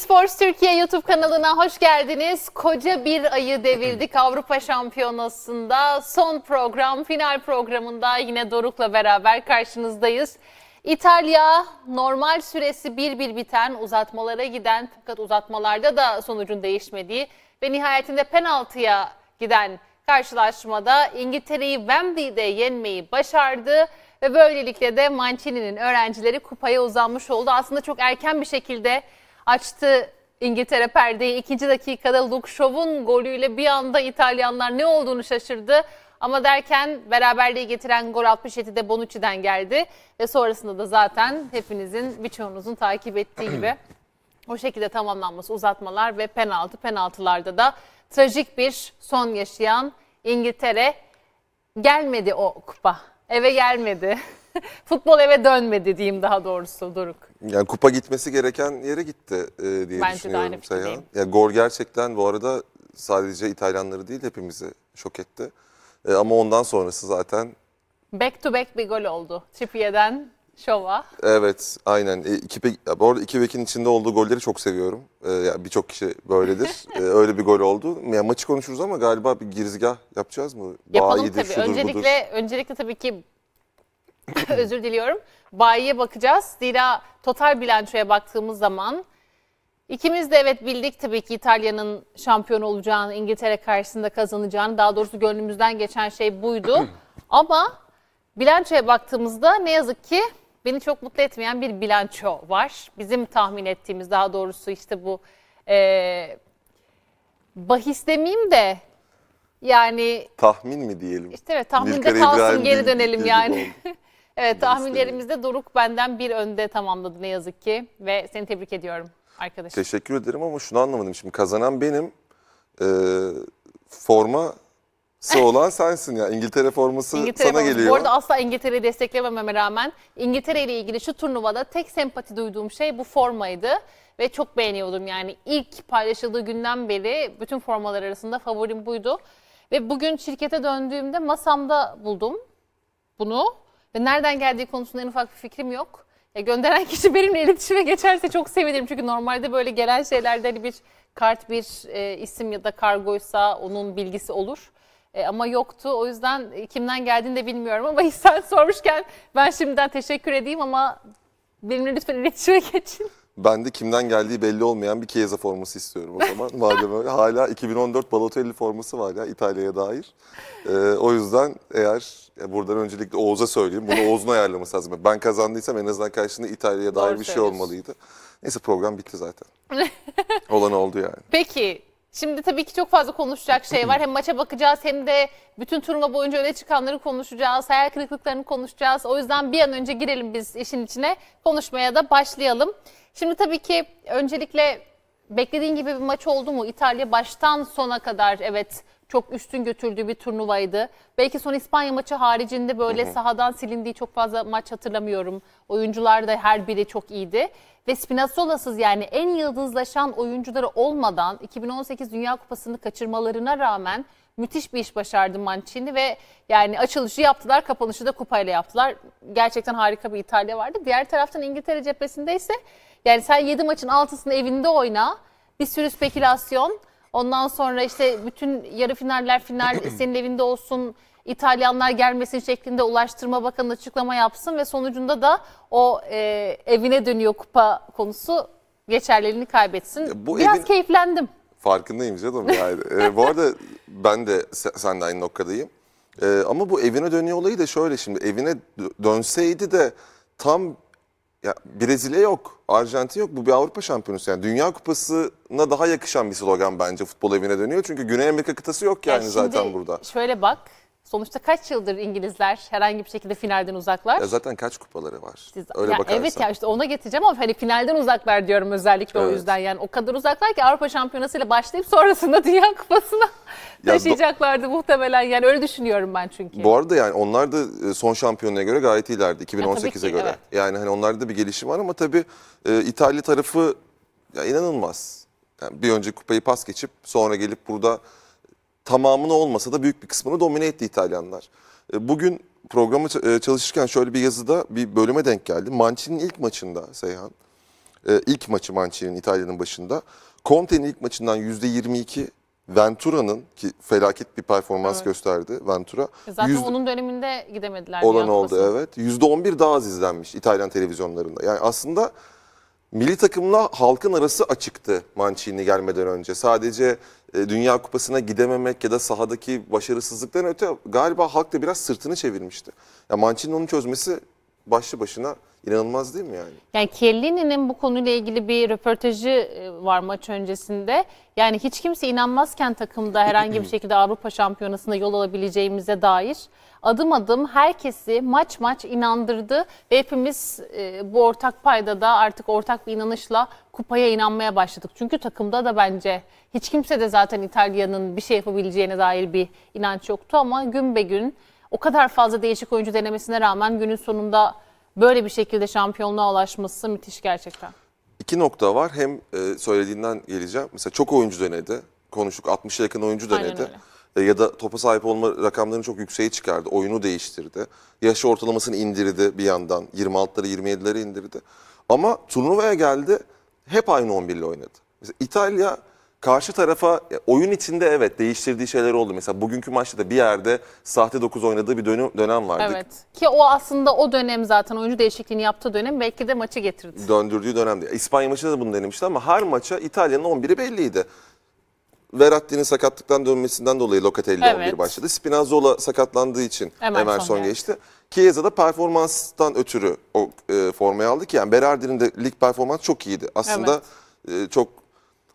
Esports Türkiye YouTube kanalına hoş geldiniz. Koca bir ayı devirdik Avrupa Şampiyonası'nda. Son program, final programında yine Doruk'la beraber karşınızdayız. İtalya normal süresi bir bir biten, uzatmalara giden fakat uzatmalarda da sonucun değişmediği ve nihayetinde penaltıya giden karşılaşmada İngiltere'yi Wembley'de yenmeyi başardı. Ve böylelikle de Mancini'nin öğrencileri kupaya uzanmış oldu. Aslında çok erken bir şekilde açtı İngiltere perdeyi. ikinci dakikada Luke Shaw'un golüyle bir anda İtalyanlar ne olduğunu şaşırdı. Ama derken beraberliği getiren gol 67'de Bonucci'den geldi. Ve sonrasında da zaten hepinizin birçoğunuzun takip ettiği gibi o şekilde tamamlanması uzatmalar ve penaltı penaltılarda da trajik bir son yaşayan İngiltere gelmedi o kupa. Eve gelmedi. Futbol eve dönmedi diyeyim daha doğrusu Doruk. Yani kupa gitmesi gereken yere gitti e, diye Bence düşünüyorum de Seyhan. Yani gol gerçekten bu arada sadece İtalyanları değil hepimizi şok etti. E, ama ondan sonrası zaten... Back to back bir gol oldu. Çipiye'den Şova. Evet aynen. E, iki, bu arada iki bekin içinde olduğu golleri çok seviyorum. E, yani Birçok kişi böyledir. e, öyle bir gol oldu. Ya, maçı konuşuruz ama galiba bir girizgah yapacağız mı? Yapalım Daha tabii. Şudur, öncelikle, öncelikle tabii ki özür diliyorum. Bayiye bakacağız. Zira total bilançoya baktığımız zaman ikimiz de evet bildik tabii ki İtalya'nın şampiyon olacağını, İngiltere karşısında kazanacağını. Daha doğrusu gönlümüzden geçen şey buydu. Ama bilançoya baktığımızda ne yazık ki beni çok mutlu etmeyen bir bilanço var. Bizim tahmin ettiğimiz daha doğrusu işte bu e, bahis demeyeyim de yani tahmin mi diyelim? İşte evet tahminde kalsın geri dönelim yani. Evet tahminlerimizde Doruk benden bir önde tamamladı ne yazık ki ve seni tebrik ediyorum arkadaşım. Teşekkür ederim ama şunu anlamadım şimdi kazanan benim e, forma olan sensin ya İngiltere forması İngiltere sana forması. geliyor. Bu arada asla İngiltere'yi desteklemememe rağmen İngiltere ile ilgili şu turnuvada tek sempati duyduğum şey bu formaydı ve çok beğeniyordum yani ilk paylaşıldığı günden beri bütün formalar arasında favorim buydu. Ve bugün şirkete döndüğümde masamda buldum bunu. Ve nereden geldiği konusunda en ufak bir fikrim yok. Ya gönderen kişi benimle iletişime geçerse çok sevinirim. Çünkü normalde böyle gelen şeylerde hani bir kart bir e, isim ya da kargoysa onun bilgisi olur. E, ama yoktu. O yüzden e, kimden geldiğini de bilmiyorum ama sen sormuşken ben şimdiden teşekkür edeyim ama benimle lütfen iletişime geçin. Ben de kimden geldiği belli olmayan bir Chiesa forması istiyorum o zaman. Madem öyle. Hala 2014 Balotelli forması var ya İtalya'ya dair. Ee, o yüzden eğer buradan öncelikle Oğuz'a söyleyeyim. Bunu Oğuz'un ayarlaması lazım. Ben kazandıysam en azından karşısında İtalya'ya dair Doğru bir şey olmalıydı. Neyse program bitti zaten. Olan oldu yani. Peki Şimdi tabii ki çok fazla konuşacak şey var. Hem maça bakacağız hem de bütün turnuva boyunca öne çıkanları konuşacağız. Hayal kırıklıklarını konuşacağız. O yüzden bir an önce girelim biz işin içine. Konuşmaya da başlayalım. Şimdi tabii ki öncelikle beklediğin gibi bir maç oldu mu? İtalya baştan sona kadar evet çok üstün götürdüğü bir turnuvaydı. Belki son İspanya maçı haricinde böyle hı hı. sahadan silindiği çok fazla maç hatırlamıyorum. Oyuncular da her biri çok iyiydi. Ve Spinazzola'sız yani en yıldızlaşan oyuncuları olmadan 2018 Dünya Kupası'nı kaçırmalarına rağmen müthiş bir iş başardı Mancini ve yani açılışı yaptılar, kapanışı da kupayla yaptılar. Gerçekten harika bir İtalya vardı. Diğer taraftan İngiltere cephesinde ise yani sen 7 maçın 6'sını evinde oyna. Bir sürü spekülasyon. Ondan sonra işte bütün yarı finaller, final senin evinde olsun. İtalyanlar gelmesin şeklinde Ulaştırma Bakanı açıklama yapsın ve sonucunda da o e, evine dönüyor kupa konusu geçerliliğini kaybetsin. Ya bu Biraz evin... keyiflendim. Farkındayım canım. Yani. e, bu arada ben de sen de aynı noktadayım. E, ama bu evine dönüyor olayı da şöyle şimdi evine dönseydi de tam ya Brezilya yok, Arjantin yok. Bu bir Avrupa şampiyonası yani. Dünya Kupası'na daha yakışan bir slogan bence futbol evine dönüyor. Çünkü Güney Amerika kıtası yok yani Ya şimdi zaten burada. Şöyle bak Sonuçta kaç yıldır İngilizler herhangi bir şekilde finalden uzaklar? Ya zaten kaç kupaları var? Siz, Öyle ya bakarsan. Evet ya işte ona getireceğim ama hani finalden uzaklar diyorum özellikle evet. o yüzden. Yani o kadar uzaklar ki Avrupa Şampiyonası ile başlayıp sonrasında Dünya Kupası'na taşıyacaklardı muhtemelen. Yani öyle düşünüyorum ben çünkü. Bu arada yani onlar da e, son şampiyonluğa göre gayet iyilerdi 2018'e ya göre. Evet. Yani hani onlarda bir gelişim var ama tabii e, İtalya tarafı ya inanılmaz. Yani bir önce kupayı pas geçip sonra gelip burada tamamını olmasa da büyük bir kısmını domine etti İtalyanlar. E, bugün programı e, çalışırken şöyle bir yazıda bir bölüme denk geldi. Mancini'nin ilk maçında Seyhan, e, ilk maçı Mancini'nin İtalya'nın başında. Conte'nin ilk maçından %22, Ventura'nın ki felaket bir performans evet. gösterdi Ventura. Zaten yüz... onun döneminde gidemediler. Olan oldu basın. evet. %11 daha az izlenmiş İtalyan televizyonlarında. Yani aslında milli takımla halkın arası açıktı Mancini gelmeden önce. Sadece e, Dünya Kupası'na gidememek ya da sahadaki başarısızlıktan öte galiba halk da biraz sırtını çevirmişti. Ya Mancini'nin çözmesi başlı başına inanılmaz değil mi yani? Yani Chiellini'nin bu konuyla ilgili bir röportajı e, var maç öncesinde. Yani hiç kimse inanmazken takımda herhangi bir şekilde Avrupa Şampiyonası'nda yol alabileceğimize dair adım adım herkesi maç maç inandırdı ve hepimiz e, bu ortak payda da artık ortak bir inanışla kupaya inanmaya başladık. Çünkü takımda da bence hiç kimse de zaten İtalya'nın bir şey yapabileceğine dair bir inanç yoktu ama gün be gün o kadar fazla değişik oyuncu denemesine rağmen günün sonunda böyle bir şekilde şampiyonluğa ulaşması müthiş gerçekten. İki nokta var. Hem e, söylediğinden geleceğim. Mesela çok oyuncu denedi. Konuştuk 60'a yakın oyuncu denedi. Aynen öyle. E, ya da topa sahip olma rakamlarını çok yükseğe çıkardı. Oyunu değiştirdi. Yaş ortalamasını indirdi bir yandan. 26'ları 27'lere indirdi. Ama turnuvaya geldi hep aynı 11 ile oynadı. Mesela İtalya karşı tarafa oyun içinde evet değiştirdiği şeyler oldu. Mesela bugünkü maçta da bir yerde sahte 9 oynadığı bir dönem, dönem vardı. Evet ki o aslında o dönem zaten oyuncu değişikliğini yaptığı dönem belki de maçı getirdi. Döndürdüğü dönemdi. İspanya maçında da bunu denemişti ama her maça İtalya'nın 11'i belliydi. Verratti'nin sakatlıktan dönmesinden dolayı Locatelli evet. 11 başladı. Spinazzola sakatlandığı için Emerson, Emerson geçti. Chiesa da performanstan ötürü o e, formayı aldı ki yani Berardi'nin de lig performansı çok iyiydi. Aslında evet. e, çok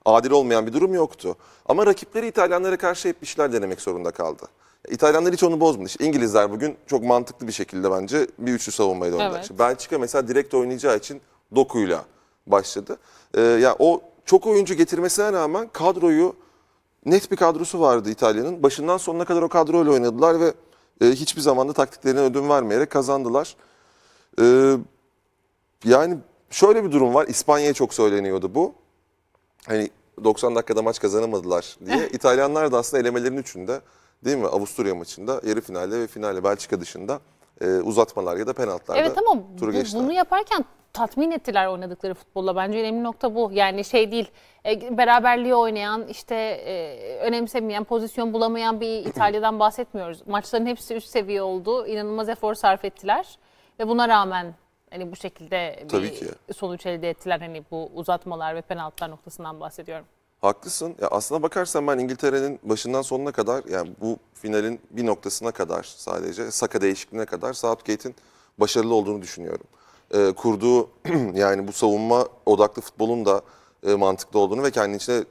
adil olmayan bir durum yoktu. Ama rakipleri İtalyanlara karşı hep bir şeyler denemek zorunda kaldı. İtalyanlar hiç onu bozmadı. İşte İngilizler bugün çok mantıklı bir şekilde bence bir üçlü savunmayı döndü. Evet. İşte Belçika mesela direkt oynayacağı için dokuyla başladı. Ee, ya yani o çok oyuncu getirmesine rağmen kadroyu net bir kadrosu vardı İtalya'nın. Başından sonuna kadar o kadroyla oynadılar ve e, hiçbir da taktiklerine ödün vermeyerek kazandılar. E, yani şöyle bir durum var. İspanya'ya çok söyleniyordu bu. Hani 90 dakikada maç kazanamadılar diye. Eh. İtalyanlar da aslında elemelerin üçünde değil mi? Avusturya maçında, yarı finalde ve finale Belçika dışında e, uzatmalar ya da penaltılarda evet, ama turu bu, geçtiler. Bunu yaparken tatmin ettiler oynadıkları futbolla. Bence önemli nokta bu. Yani şey değil e, beraberliği oynayan işte e, önemsemeyen pozisyon bulamayan bir İtalya'dan bahsetmiyoruz. Maçların hepsi üst seviye oldu. İnanılmaz efor sarf ettiler ve buna rağmen hani bu şekilde Tabii ki. sonuç elde ettiler. Hani bu uzatmalar ve penaltılar noktasından bahsediyorum. Haklısın. Ya aslına bakarsan ben İngiltere'nin başından sonuna kadar yani bu finalin bir noktasına kadar sadece Saka değişikliğine kadar Southgate'in başarılı olduğunu düşünüyorum. Ee, kurduğu yani bu savunma odaklı futbolun da e, mantıklı olduğunu ve kendi içinde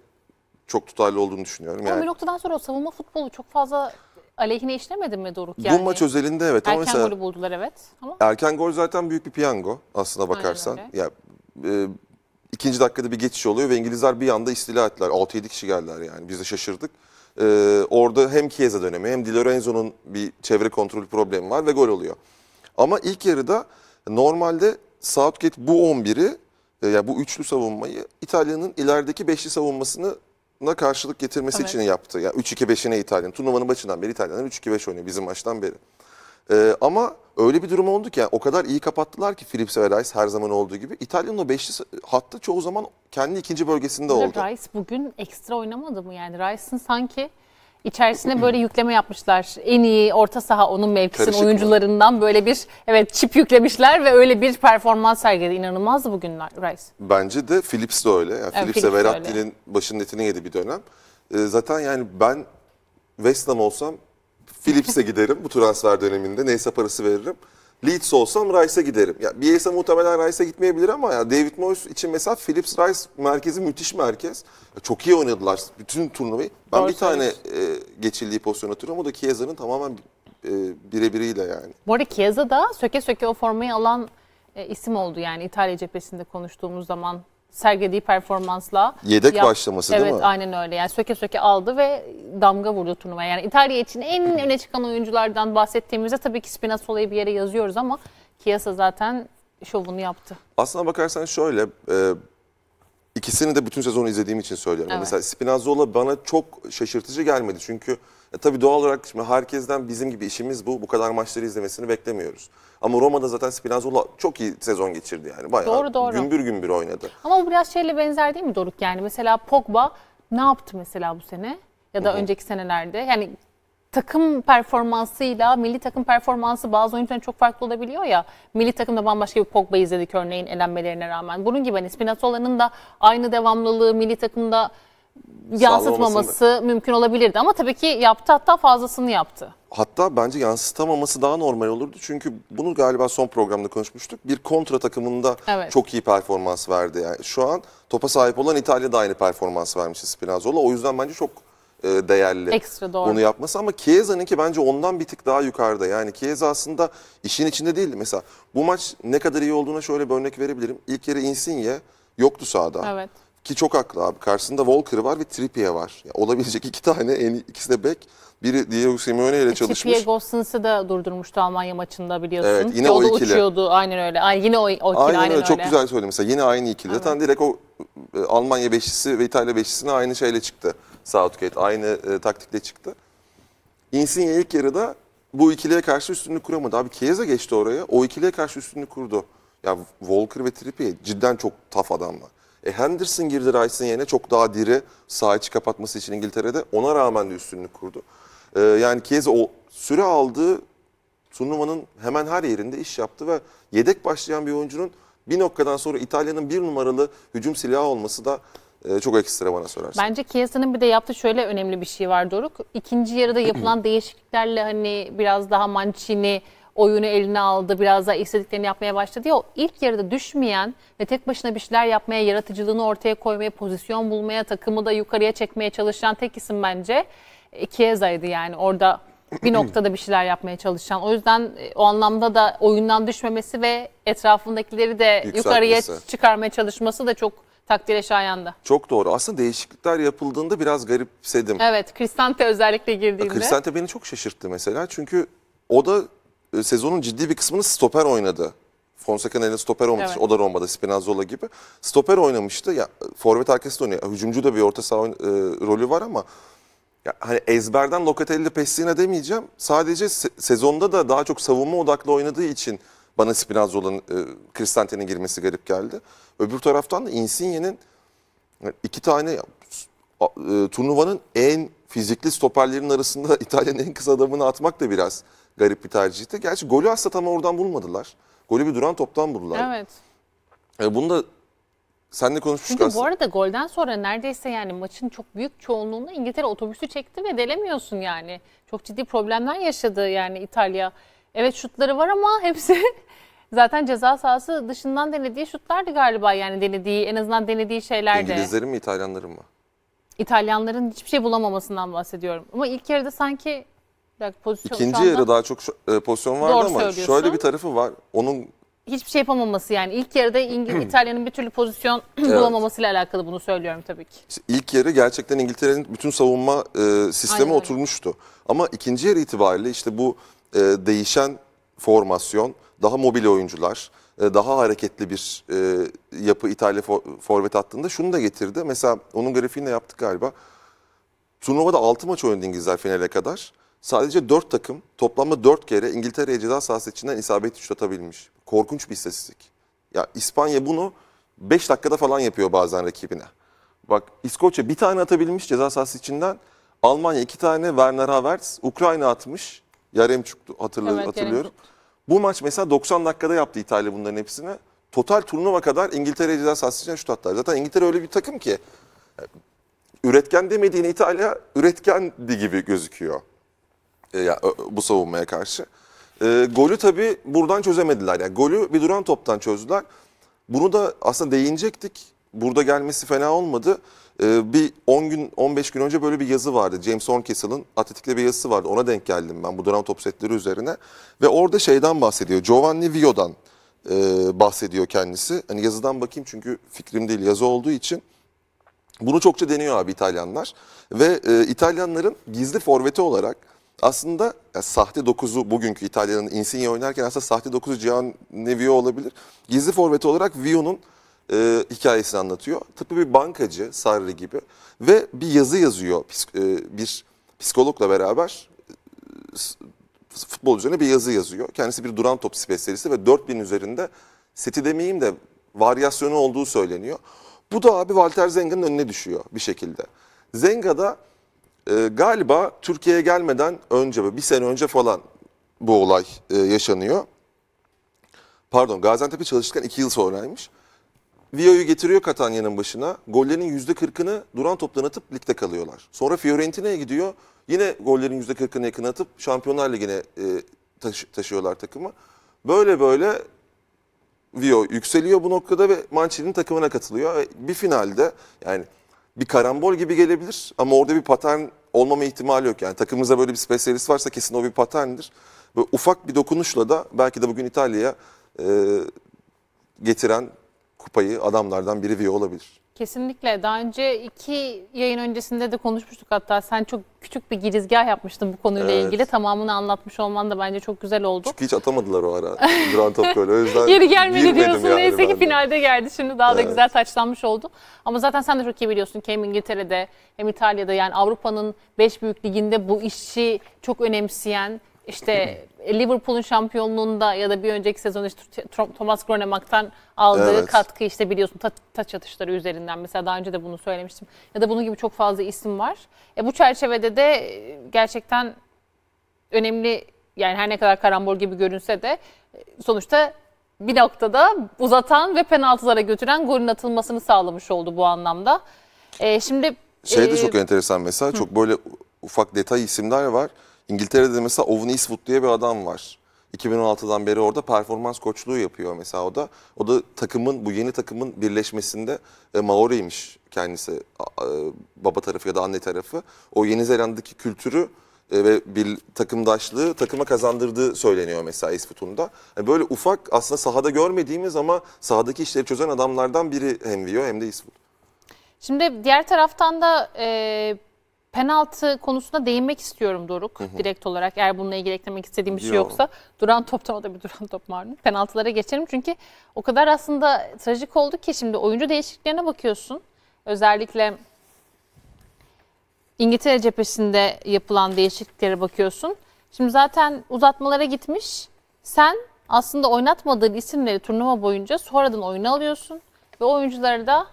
çok tutarlı olduğunu düşünüyorum. Yani. bir noktadan sonra o savunma futbolu çok fazla aleyhine işlemedi mi Doruk yani? Bu maç özelinde evet. Erken mesela, golü buldular evet. Ama... Erken gol zaten büyük bir piyango Aslına bakarsan. Ya, yani, e, İkinci dakikada bir geçiş oluyor ve İngilizler bir anda istila ettiler. 6-7 kişi geldiler yani. Biz de şaşırdık. Ee, orada hem Chiesa dönemi hem Di Lorenzo'nun bir çevre kontrolü problemi var ve gol oluyor. Ama ilk yarıda normalde Southgate bu 11'i e, yani bu üçlü savunmayı İtalya'nın ilerideki beşli savunmasını na karşılık getirmesi evet. için yaptı. Yani 3-2-5'ine İtalya'nın Turnuvanın başından beri İtalyanlar 3-2-5 oynuyor bizim maçtan beri. E, ama öyle bir durum oldu ki yani o kadar iyi kapattılar ki Philips ve Rice her zaman olduğu gibi. İtalya'nın o beşli hattı çoğu zaman kendi ikinci bölgesinde oldu. Rice bugün ekstra oynamadı mı? Yani Rice'ın sanki içerisine böyle yükleme yapmışlar. En iyi orta saha onun mevkisinin Karışık oyuncularından mı? böyle bir evet çip yüklemişler ve öyle bir performans sergiledi. İnanılmazdı bugün Rice. Bence de Philips de öyle. Yani evet, Philips, Philips de Verratti'nin başının etini yedi bir dönem. Ee, zaten yani ben West Ham olsam Philips'e giderim bu transfer döneminde. Neyse parası veririm. Leeds olsam Rice'a giderim. Ya bir Bielsa muhtemelen Rice'a gitmeyebilir ama ya David Moyes için mesela Philips Rice merkezi müthiş merkez. Ya çok iyi oynadılar bütün turnuvayı. Ben Doğru bir tane e, geçildiği pozisyon atıyorum. O da Chiesa'nın tamamen e, birebiriyle yani. Bu arada Chiesa da söke söke o formayı alan e, isim oldu yani İtalya cephesinde konuştuğumuz zaman sergilediği performansla. Yedek yap, başlaması evet, değil mi? Evet aynen öyle. Yani söke söke aldı ve damga vurdu turnuvaya. Yani İtalya için en öne çıkan oyunculardan bahsettiğimizde tabii ki Spinazzola'yı bir yere yazıyoruz ama Kiyasa zaten şovunu yaptı. Aslına bakarsan şöyle, e, ikisini de bütün sezonu izlediğim için söylüyorum. Evet. Mesela Spinazzola bana çok şaşırtıcı gelmedi. Çünkü e, tabii doğal olarak şimdi herkesten bizim gibi işimiz bu. Bu kadar maçları izlemesini beklemiyoruz. Ama Roma'da zaten Spinazzola çok iyi sezon geçirdi yani. Bayağı doğru, doğru. gümbür gümbür oynadı. Ama bu biraz şeyle benzer değil mi Doruk? Yani mesela Pogba ne yaptı mesela bu sene? Ya da Hı-hı. önceki senelerde? Yani takım performansıyla milli takım performansı bazı oyuncuların çok farklı olabiliyor ya. Milli takımda bambaşka bir Pogba izledik örneğin elenmelerine rağmen. Bunun gibi hani Spinazzola'nın da aynı devamlılığı milli takımda yansıtmaması mümkün olabilirdi. Ama tabii ki yaptı hatta fazlasını yaptı hatta bence yansıtamaması daha normal olurdu. Çünkü bunu galiba son programda konuşmuştuk. Bir kontra takımında evet. çok iyi performans verdi. Yani şu an topa sahip olan İtalya da aynı performans vermiş Spinazzola. O yüzden bence çok e, değerli Ekstra doğru. bunu yapması ama Chiesa'nın ki bence ondan bir tık daha yukarıda. Yani Chiesa aslında işin içinde değil. Mesela bu maç ne kadar iyi olduğuna şöyle bir örnek verebilirim. İlk yarı Insigne yoktu sahada. Evet. Ki çok haklı abi. Karşısında Walker var ve Trippier var. Yani olabilecek iki tane en ikisi de bek. Biri Diego Simeone ile e, çalışmış. Tipiye Gossens'ı da durdurmuştu Almanya maçında biliyorsun. Evet yine o, o ikili. uçuyordu aynen öyle. Ay, yine o, o ikili aynen, aynen öyle. Çok güzel söyledin mesela yine aynı ikili. Aynen. Zaten direkt o e, Almanya beşisi ve İtalya beşisine aynı şeyle çıktı Southgate. Aynı e, taktikle çıktı. Insigne ilk yarıda bu ikiliye karşı üstünlük kuramadı. Abi Chiesa geçti oraya. O ikiliye karşı üstünlük kurdu. Ya Walker ve Trippier cidden çok taf adamlar. E Henderson girdi Rice'ın yerine çok daha diri sağ içi kapatması için İngiltere'de. Ona rağmen de üstünlük kurdu. Ee, yani Kez o süre aldığı turnuvanın hemen her yerinde iş yaptı ve yedek başlayan bir oyuncunun bir noktadan sonra İtalya'nın bir numaralı hücum silahı olması da e, çok ekstra bana sorarsın. Bence Kiyasa'nın bir de yaptığı şöyle önemli bir şey var Doruk. İkinci yarıda yapılan değişikliklerle hani biraz daha Mancini oyunu eline aldı, biraz daha istediklerini yapmaya başladı. Ya, o ilk yarıda düşmeyen ve tek başına bir şeyler yapmaya, yaratıcılığını ortaya koymaya, pozisyon bulmaya, takımı da yukarıya çekmeye çalışan tek isim bence ikiye zaydı yani orada bir noktada bir şeyler yapmaya çalışan. O yüzden e, o anlamda da oyundan düşmemesi ve etrafındakileri de Yükseltmesi. yukarıya çıkarmaya çalışması da çok takdire şayandı. Çok doğru. Aslında değişiklikler yapıldığında biraz garipsedim. Evet, Cristante özellikle girdiğinde. Cristante beni çok şaşırttı mesela. Çünkü o da e, sezonun ciddi bir kısmını stoper oynadı. Fonseca'nın elinde stoper olmadı. Evet. O da Roma'da Spinazzola gibi. Stoper oynamıştı. Ya, forvet arkasında oynuyor. Hücumcu da bir orta saha e, rolü var ama ya hani ezberden Locatelli Pessina demeyeceğim. Sadece se sezonda da daha çok savunma odaklı oynadığı için bana Spinazzola'nın, e, Cristante'nin girmesi garip geldi. Öbür taraftan da Insigne'nin e, iki tane e, turnuvanın en fizikli stoperlerin arasında İtalya'nın en kısa adamını atmak da biraz garip bir tercihti. Gerçi golü aslında tam oradan bulmadılar. Golü bir duran toptan buldular. Evet. E, bunu da Senle konuşmuştuk Çünkü bu arada golden sonra neredeyse yani maçın çok büyük çoğunluğunu İngiltere otobüsü çekti ve delemiyorsun yani. Çok ciddi problemler yaşadı yani İtalya. Evet şutları var ama hepsi zaten ceza sahası dışından denediği şutlardı galiba yani denediği en azından denediği şeylerdi. İngilizlerin mi İtalyanların mı? İtalyanların hiçbir şey bulamamasından bahsediyorum. Ama ilk yarıda sanki bir pozisyon İkinci yarı daha çok şu, e, pozisyon vardı Doğru ama şöyle bir tarafı var. Onun hiçbir şey yapamaması yani ilk yarıda İngiliz İtalya'nın bir türlü pozisyon evet. bulamamasıyla alakalı bunu söylüyorum tabii ki. İlk yarı gerçekten İngiltere'nin bütün savunma e, sistemi Aynen. oturmuştu. Ama ikinci yarı itibariyle işte bu e, değişen formasyon, daha mobil oyuncular, e, daha hareketli bir e, yapı İtalya for, forvet attığında şunu da getirdi. Mesela onun grafiğini de yaptık galiba. Turnuvada 6 maç oynadı İngilizler finale kadar. Sadece 4 takım toplamda 4 kere İngiltere'ye ceza sahası içinden isabetli şut atabilmiş. Korkunç bir istatistik. Ya İspanya bunu 5 dakikada falan yapıyor bazen rakibine. Bak İskoçya bir tane atabilmiş ceza sahası içinden. Almanya iki tane Werner Havertz. Ukrayna atmış. Yaremçuk'tu hatırlıyorum. Evet, hatırlıyorum. Yaremçuk. Bu maç mesela 90 dakikada yaptı İtalya bunların hepsini. Total turnuva kadar İngiltere ceza sahası içinden şut attılar. Zaten İngiltere öyle bir takım ki üretken demediğin İtalya üretkendi gibi gözüküyor. E, ya, bu savunmaya karşı. E, golü tabii buradan çözemediler. Yani golü bir duran toptan çözdüler. Bunu da aslında değinecektik. Burada gelmesi fena olmadı. E, bir 10 gün 15 gün önce böyle bir yazı vardı. James Horncastle'ın Atletik'le bir yazısı vardı. Ona denk geldim ben bu duran top setleri üzerine. Ve orada şeyden bahsediyor. Giovanni Vio'dan e, bahsediyor kendisi. Hani yazıdan bakayım çünkü fikrim değil yazı olduğu için. Bunu çokça deniyor abi İtalyanlar. Ve e, İtalyanların gizli forveti olarak aslında yani sahte dokuzu bugünkü İtalya'nın Insigne oynarken aslında sahte dokuzu Gianni Vio olabilir. Gizli forvet olarak Vio'nun e, hikayesini anlatıyor. Tıpkı bir bankacı Sarri gibi ve bir yazı yazıyor e, bir psikologla beraber e, futbol üzerine bir yazı yazıyor. Kendisi bir duran top spesyalisti ve 4000 üzerinde seti demeyeyim de varyasyonu olduğu söyleniyor. Bu da abi Walter Zenga'nın önüne düşüyor bir şekilde. Zenga da e, galiba Türkiye'ye gelmeden önce, bir sene önce falan bu olay e, yaşanıyor. Pardon Gaziantep'e çalıştıkken iki yıl sonraymış. Vio'yu getiriyor Katanya'nın başına. Gollerin yüzde kırkını duran toptan atıp ligde kalıyorlar. Sonra Fiorentina'ya gidiyor. Yine gollerin yüzde kırkını yakın atıp Şampiyonlar Ligi'ne e, taşı taşıyorlar takımı. Böyle böyle Vio yükseliyor bu noktada ve Mancini'nin takımına katılıyor. Bir finalde yani bir karambol gibi gelebilir ama orada bir patern olmama ihtimali yok. Yani takımımızda böyle bir spesyalist varsa kesin o bir paterndir. Böyle ufak bir dokunuşla da belki de bugün İtalya'ya e, getiren kupayı adamlardan biri Vio olabilir. Kesinlikle. Daha önce iki yayın öncesinde de konuşmuştuk hatta. Sen çok küçük bir girizgah yapmıştın bu konuyla evet. ilgili. Tamamını anlatmış olman da bence çok güzel oldu. Çünkü hiç atamadılar o ara Duran Topköl'ü. O yüzden Yeri gelmedi diyorsun. Yani Neyse ki finalde geldi. Şimdi daha evet. da güzel taçlanmış oldu. Ama zaten sen de çok iyi biliyorsun ki hem İngiltere'de hem İtalya'da yani Avrupa'nın 5 büyük liginde bu işi çok önemseyen işte Liverpool'un şampiyonluğunda ya da bir önceki sezon işte Thomas Gronemak'tan aldığı evet. katkı işte biliyorsun taç atışları üzerinden mesela daha önce de bunu söylemiştim. Ya da bunun gibi çok fazla isim var. E bu çerçevede de e, gerçekten önemli yani her ne kadar karambol gibi görünse de e, sonuçta bir noktada uzatan ve penaltılara götüren golün atılmasını sağlamış oldu bu anlamda. E, şimdi şey de e, çok enteresan mesela hı. çok böyle ufak detay isimler var. İngiltere'de mesela Owen Eastwood diye bir adam var. 2016'dan beri orada performans koçluğu yapıyor mesela o da. O da takımın bu yeni takımın birleşmesinde e, Maori'ymiş kendisi e, baba tarafı ya da anne tarafı. O Yeni Zelanda'daki kültürü e, ve bir takımdaşlığı takıma kazandırdığı söyleniyor mesela Esfutun'da. Yani e, böyle ufak aslında sahada görmediğimiz ama sahadaki işleri çözen adamlardan biri hem Vio hem de Esfut. Şimdi diğer taraftan da e, penaltı konusuna değinmek istiyorum Doruk hı hı. direkt olarak. Eğer bununla ilgili eklemek istediğim bir Yo. şey yoksa duran topta o da bir duran top marni. Penaltılara geçelim çünkü o kadar aslında trajik oldu ki şimdi oyuncu değişikliklerine bakıyorsun. Özellikle İngiltere cephesinde yapılan değişikliklere bakıyorsun. Şimdi zaten uzatmalara gitmiş. Sen aslında oynatmadığın isimleri turnuva boyunca sonradan oyuna alıyorsun ve oyuncuları da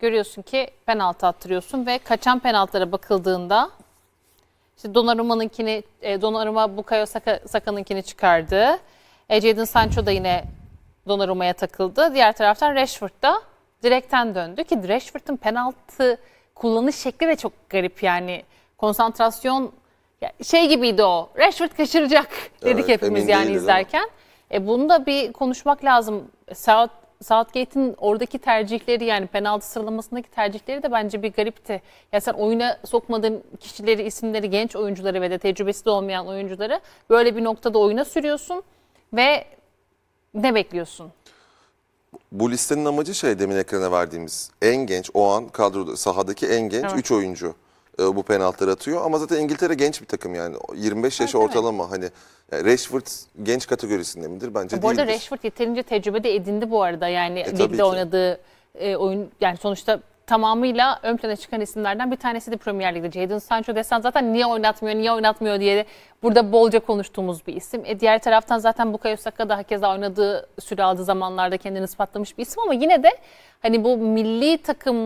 görüyorsun ki penaltı attırıyorsun ve kaçan penaltılara bakıldığında işte Donnarumma'nınkini, e, Donnarumma Bukayo Saka, Saka'nınkini çıkardı. E, Jadon Sancho da yine Donnarumma'ya takıldı. Diğer taraftan Rashford da direkten döndü ki Rashford'un penaltı kullanış şekli de çok garip yani. Konsantrasyon şey gibiydi o. Rashford kaçıracak dedik evet, hepimiz yani izlerken. Ama. E bunu da bir konuşmak lazım. South Southgate'in oradaki tercihleri yani penaltı sıralamasındaki tercihleri de bence bir garipti. Ya sen oyuna sokmadığın kişileri, isimleri, genç oyuncuları ve de tecrübesi de olmayan oyuncuları böyle bir noktada oyuna sürüyorsun ve ne bekliyorsun? Bu listenin amacı şey demin ekrana verdiğimiz en genç o an kadroda sahadaki en genç 3 evet. oyuncu e, bu penaltıları atıyor. Ama zaten İngiltere genç bir takım yani. 25 yaş evet, ortalama evet. hani yani Rashford genç kategorisinde midir? Bence bu değildir. Rashford yeterince tecrübe de edindi bu arada. Yani e, ligde oynadığı e, oyun yani sonuçta tamamıyla ön plana çıkan isimlerden bir tanesi de Premier Lig'de. Jadon Sancho desen zaten niye oynatmıyor, niye oynatmıyor diye burada bolca konuştuğumuz bir isim. E diğer taraftan zaten Bukayo Saka da herkes oynadığı süre aldığı zamanlarda kendini ispatlamış bir isim ama yine de hani bu milli takım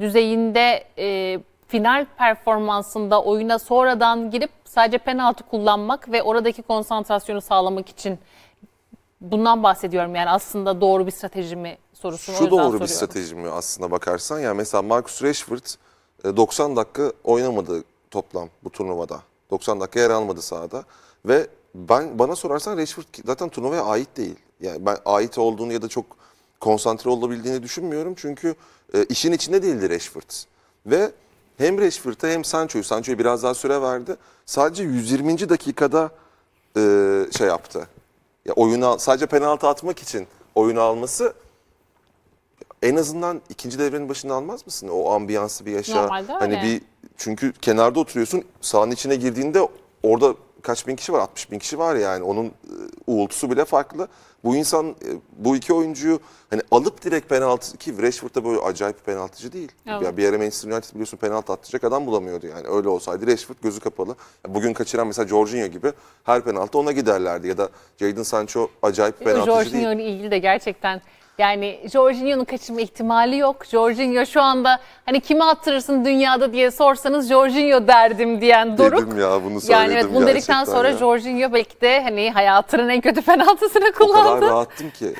düzeyinde e, final performansında oyuna sonradan girip sadece penaltı kullanmak ve oradaki konsantrasyonu sağlamak için bundan bahsediyorum. Yani aslında doğru bir strateji mi sorusunu Şu doğru soruyorum. bir strateji mi aslında bakarsan. Yani mesela Marcus Rashford 90 e, dakika oynamadı toplam bu turnuvada. 90 dakika yer almadı sahada ve ben bana sorarsan Rashford zaten turnuvaya ait değil. Yani ben ait olduğunu ya da çok konsantre olabildiğini düşünmüyorum. Çünkü e, işin içinde değildir Rashford. Ve hem Rashford'a hem Sancho'yu, Sancho'ya biraz daha süre verdi. Sadece 120. dakikada e, şey yaptı. Ya oyunu sadece penaltı atmak için oyunu alması en azından ikinci devrenin başında almaz mısın? O ambiyansı bir yaşa. Normalde hani öyle. Hani bir çünkü kenarda oturuyorsun. Sahanın içine girdiğinde orada kaç bin kişi var? 60 bin kişi var yani. Onun e, uğultusu bile farklı. Bu insan e, bu iki oyuncuyu hani alıp direkt penaltı ki Rashford da böyle acayip penaltıcı değil. Evet. Ya bir yere Manchester United biliyorsun penaltı atacak adam bulamıyordu yani. Öyle olsaydı Rashford gözü kapalı. Bugün kaçıran mesela Jorginho gibi her penaltı ona giderlerdi ya da Jadon Sancho acayip penaltıcı Jorginho değil. Jorginho ile ilgili de gerçekten yani Jorginho'nun kaçırma ihtimali yok. Jorginho şu anda hani kimi attırırsın dünyada diye sorsanız Jorginho derdim diyen Doruk. Dedim ya bunu söyledim Yani evet bunu dedikten sonra ya. Jorginho belki de hani hayatının en kötü penaltısını kullandı. O kadar rahattım ki.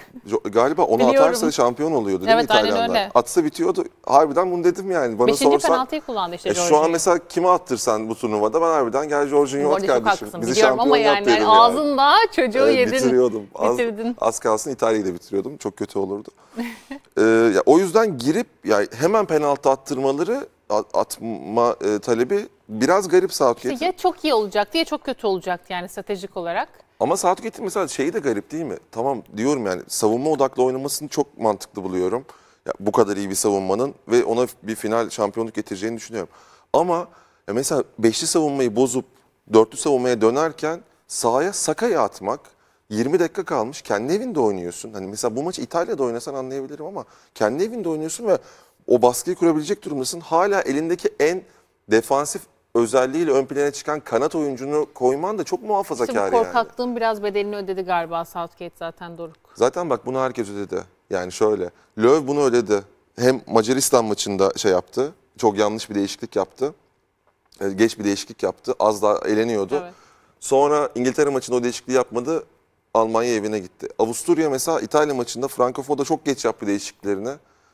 Galiba onu atarsa şampiyon oluyordu değil evet, mi İtalyanlar? öyle. Atsa bitiyordu. Harbiden bunu dedim yani. Bana Beşinci sorsan, penaltıyı kullandı işte e, Jorginho. Şu an mesela kimi attırsan bu turnuvada ben harbiden gel Jorginho at kardeşim. Haksın, Bizi şampiyon ama yani, yap yani. Ağzında çocuğu evet, yedin. Bitiriyordum. Az, az kalsın İtalya'yı da bitiriyordum. Çok kötü oldu olurdu. ee, ya, o yüzden girip ya hemen penaltı attırmaları atma e, talebi biraz garip Southgate'in. İşte ya çok iyi olacak diye çok kötü olacak yani stratejik olarak. Ama Southgate'in mesela şeyi de garip değil mi? Tamam diyorum yani savunma odaklı oynamasını çok mantıklı buluyorum. Ya, bu kadar iyi bir savunmanın ve ona bir final şampiyonluk getireceğini düşünüyorum. Ama mesela beşli savunmayı bozup dörtlü savunmaya dönerken sahaya Saka'yı atmak 20 dakika kalmış kendi evinde oynuyorsun. Hani mesela bu maçı İtalya'da oynasan anlayabilirim ama kendi evinde oynuyorsun ve o baskıyı kurabilecek durumdasın. Hala elindeki en defansif özelliğiyle ön plana çıkan kanat oyuncunu koyman da çok muhafazakar işte bu korkaklığın yani. biraz bedelini ödedi galiba Southgate zaten Doruk. Zaten bak bunu herkes ödedi. Yani şöyle Löw bunu ödedi. Hem Macaristan maçında şey yaptı. Çok yanlış bir değişiklik yaptı. E, geç bir değişiklik yaptı. Az daha eleniyordu. Evet. Sonra İngiltere maçında o değişikliği yapmadı. Almanya evine gitti. Avusturya mesela İtalya maçında Francofo'da çok geç yaptı değişikliklerini.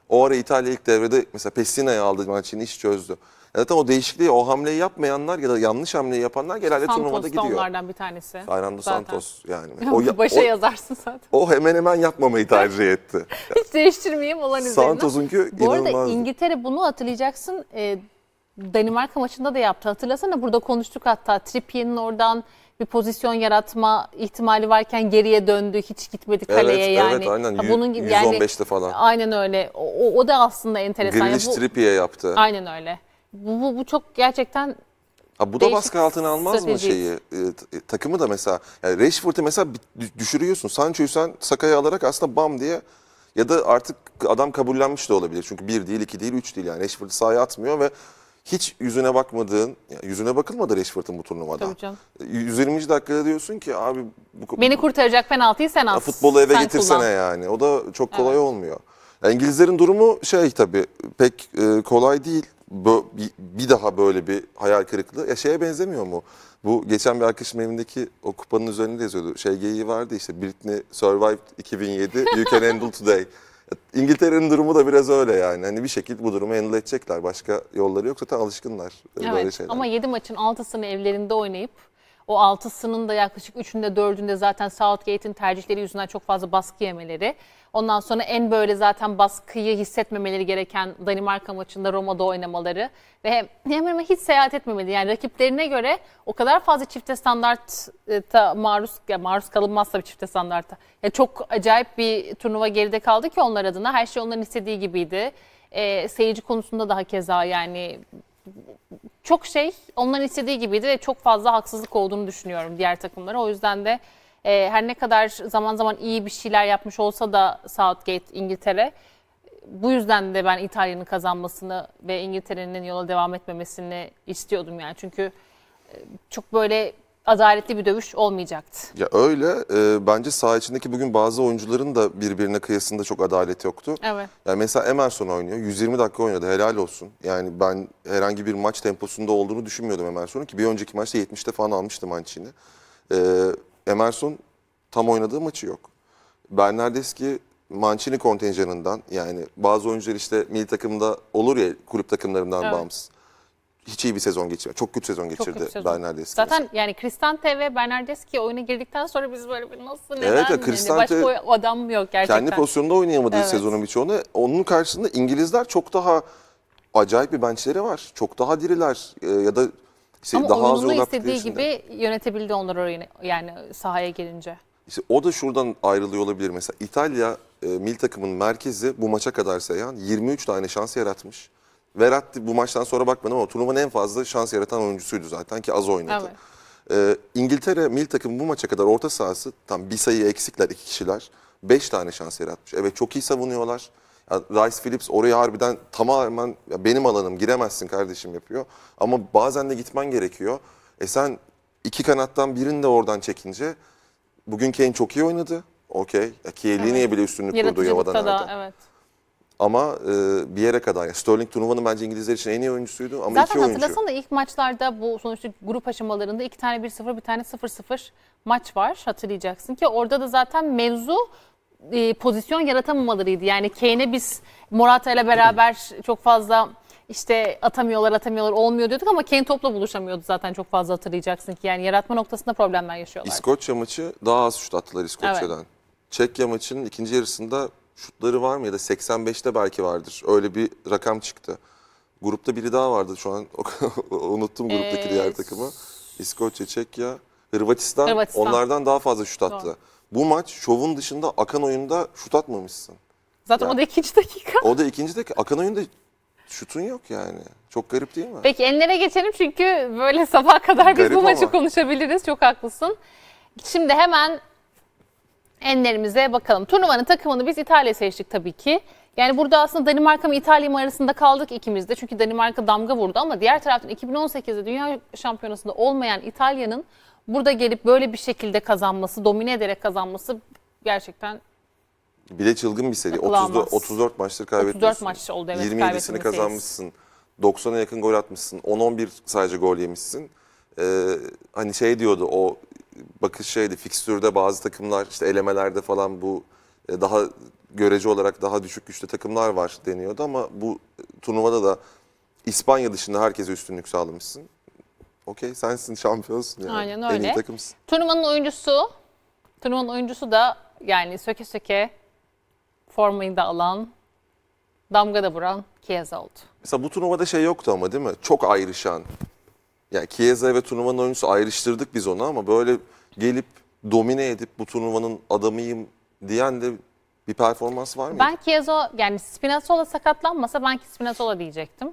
O ara İtalya ilk devrede mesela Pessina'yı aldı maçın iş çözdü. Ya zaten o değişikliği, o hamleyi yapmayanlar ya da yanlış hamleyi yapanlar genelde Santos turnuvada gidiyor. Santos onlardan bir tanesi. Fernando Santos yani. O, Başa o, yazarsın zaten. O hemen hemen yapmamayı tercih etti. Hiç değiştirmeyeyim olan üzerine. Santos'unki inanılmaz. Bu arada İngiltere bunu hatırlayacaksın. E, Danimarka maçında da yaptı. Hatırlasana burada konuştuk hatta Trippier'in oradan bir pozisyon yaratma ihtimali varken geriye döndü, hiç gitmedi kaleye evet, yani. Evet, aynen. Ha, bunun gibi 115'te yani, falan. Aynen öyle. O, o da aslında enteresan. Grealish yani Trippie yaptı. Aynen öyle. Bu, bu, bu çok gerçekten Ha bu da baskı altına almaz strateji. mı şeyi? E, e, takımı da mesela yani Rashford'u mesela düşürüyorsun. Sancho'yu sen Saka'ya alarak aslında bam diye ya da artık adam kabullenmiş de olabilir. Çünkü bir değil, iki değil, üç değil yani. Rashford'u sahaya atmıyor ve hiç yüzüne bakmadığın, yüzüne bakılmadı Rashford'un bu turnuvada. Tabii canım. 120. E, dakikada diyorsun ki abi... Bu, Beni kurtaracak penaltıyı sen al. Futbolu eve sen getirsene kullan. yani. O da çok kolay evet. olmuyor. İngilizlerin durumu şey tabii pek e, kolay değil. bir daha böyle bir hayal kırıklığı. Ya şeye benzemiyor mu? Bu geçen bir arkadaşım evindeki o kupanın üzerinde yazıyordu. Şey geyiği vardı işte Britney survived 2007, you can handle today. İngiltere'nin durumu da biraz öyle yani. Hani bir şekilde bu durumu handle edecekler. Başka yolları yok zaten alışkınlar evet, böyle şeyler. Ama 7 maçın 6'sını evlerinde oynayıp o 6'sının da yaklaşık 3'ünde 4'ünde zaten Southgate'in tercihleri yüzünden çok fazla baskı yemeleri Ondan sonra en böyle zaten baskıyı hissetmemeleri gereken Danimarka maçında Roma'da oynamaları ve hem, hiç seyahat etmemeli. Yani rakiplerine göre o kadar fazla çifte standarta maruz, ya maruz kalınmaz bir çifte standarta. Yani çok acayip bir turnuva geride kaldı ki onlar adına. Her şey onların istediği gibiydi. E, seyirci konusunda daha keza yani çok şey onların istediği gibiydi ve çok fazla haksızlık olduğunu düşünüyorum diğer takımlara. O yüzden de e, her ne kadar zaman zaman iyi bir şeyler yapmış olsa da Southgate İngiltere bu yüzden de ben İtalya'nın kazanmasını ve İngiltere'nin yola devam etmemesini istiyordum yani. Çünkü e, çok böyle adaletli bir dövüş olmayacaktı. Ya öyle. E, bence saha içindeki bugün bazı oyuncuların da birbirine kıyasında çok adalet yoktu. Evet. Yani mesela Emerson oynuyor. 120 dakika oynadı. Helal olsun. Yani ben herhangi bir maç temposunda olduğunu düşünmüyordum Emerson'un ki bir önceki maçta 70'te falan almıştım maç içinde. E, Emerson tam oynadığı maçı yok. Bernardeski Mancini kontenjanından yani bazı oyuncular işte milli takımda olur ya kulüp takımlarından evet. bağımsız. Hiç iyi bir sezon geçirdi. Çok kötü sezon geçirdi kötü Zaten mesela. yani Cristante ve Bernardeski oyuna girdikten sonra biz böyle bir nasıl neden evet, ya, hani Cristante, yani başka adam yok gerçekten. Kendi pozisyonunda oynayamadığı evet. sezonun birçoğunu. Onun karşısında İngilizler çok daha acayip bir bençleri var. Çok daha diriler. E, ya da işte Ama daha az istediği için gibi yönetebildi onlar orayı yani sahaya gelince. İşte o da şuradan ayrılıyor olabilir. Mesela İtalya e, mil takımın merkezi bu maça kadar sayan 23 tane şans yaratmış. Veratti bu maçtan sonra bakmadım ama turnuvanın en fazla şans yaratan oyuncusuydu zaten ki az oynadı. Evet. E, İngiltere mil takımı bu maça kadar orta sahası tam bir sayı eksikler iki kişiler. 5 tane şans yaratmış. Evet çok iyi savunuyorlar. Rice Phillips oraya harbiden tamamen benim alanım giremezsin kardeşim yapıyor. Ama bazen de gitmen gerekiyor. E sen iki kanattan birini de oradan çekince bugün Kane çok iyi oynadı. Okey. Kielini'ye evet. bile üstünlük kurdu Yava'dan da, evet. Ama e, bir yere kadar. Yani Sterling turnuvanın bence İngilizler için en iyi oyuncusuydu ama Zaten iki oyuncu. Zaten hatırlasana da ilk maçlarda bu sonuçta grup aşamalarında iki tane 1-0 bir tane 0-0 maç var hatırlayacaksın ki orada da zaten mevzu e, pozisyon yaratamamalarıydı. Yani Kane'e biz Morata ile beraber çok fazla işte atamıyorlar atamıyorlar olmuyor diyorduk ama Kane topla buluşamıyordu zaten çok fazla hatırlayacaksın ki. Yani yaratma noktasında problemler yaşıyorlar. İskoçya maçı daha az şut attılar İskoçya'dan. Evet. Çekya maçının ikinci yarısında şutları var mı ya da 85'te belki vardır. Öyle bir rakam çıktı. Grupta biri daha vardı şu an unuttum gruptaki ee, diğer takımı. İskoçya, Çekya, Hırvatistan, Hırvatistan onlardan daha fazla şut attı. Doğru bu maç şovun dışında akan oyunda şut atmamışsın. Zaten yani, o da ikinci dakika. O da ikinci dakika. Akan oyunda şutun yok yani. Çok garip değil mi? Peki enlere geçelim çünkü böyle sabah kadar garip biz bu maçı konuşabiliriz. Çok haklısın. Şimdi hemen enlerimize bakalım. Turnuvanın takımını biz İtalya seçtik tabii ki. Yani burada aslında Danimarka mı İtalya mı arasında kaldık ikimiz de. Çünkü Danimarka damga vurdu ama diğer taraftan 2018'de Dünya Şampiyonası'nda olmayan İtalya'nın burada gelip böyle bir şekilde kazanması, domine ederek kazanması gerçekten bir de çılgın bir seri. 30, 34 maçtır kaybetmişsin. 34 maç oldu evet 27'sini kazanmışsın. 90'a yakın gol atmışsın. 10-11 sadece gol yemişsin. Ee, hani şey diyordu o bakış şeydi fikstürde bazı takımlar işte elemelerde falan bu e, daha görece olarak daha düşük güçlü takımlar var deniyordu ama bu turnuvada da İspanya dışında herkese üstünlük sağlamışsın okey sensin şampiyonsun yani. Aynen öyle. En iyi takımsın. Turnuvanın oyuncusu, turnuvanın oyuncusu da yani söke söke formayı da alan, damga da vuran Chiesa oldu. Mesela bu turnuvada şey yoktu ama değil mi? Çok ayrışan. Yani Chiesa ve turnuvanın oyuncusu ayrıştırdık biz onu ama böyle gelip domine edip bu turnuvanın adamıyım diyen de bir performans var mı? Ben Chiesa yani Spinazzola sakatlanmasa ben Spinazzola diyecektim.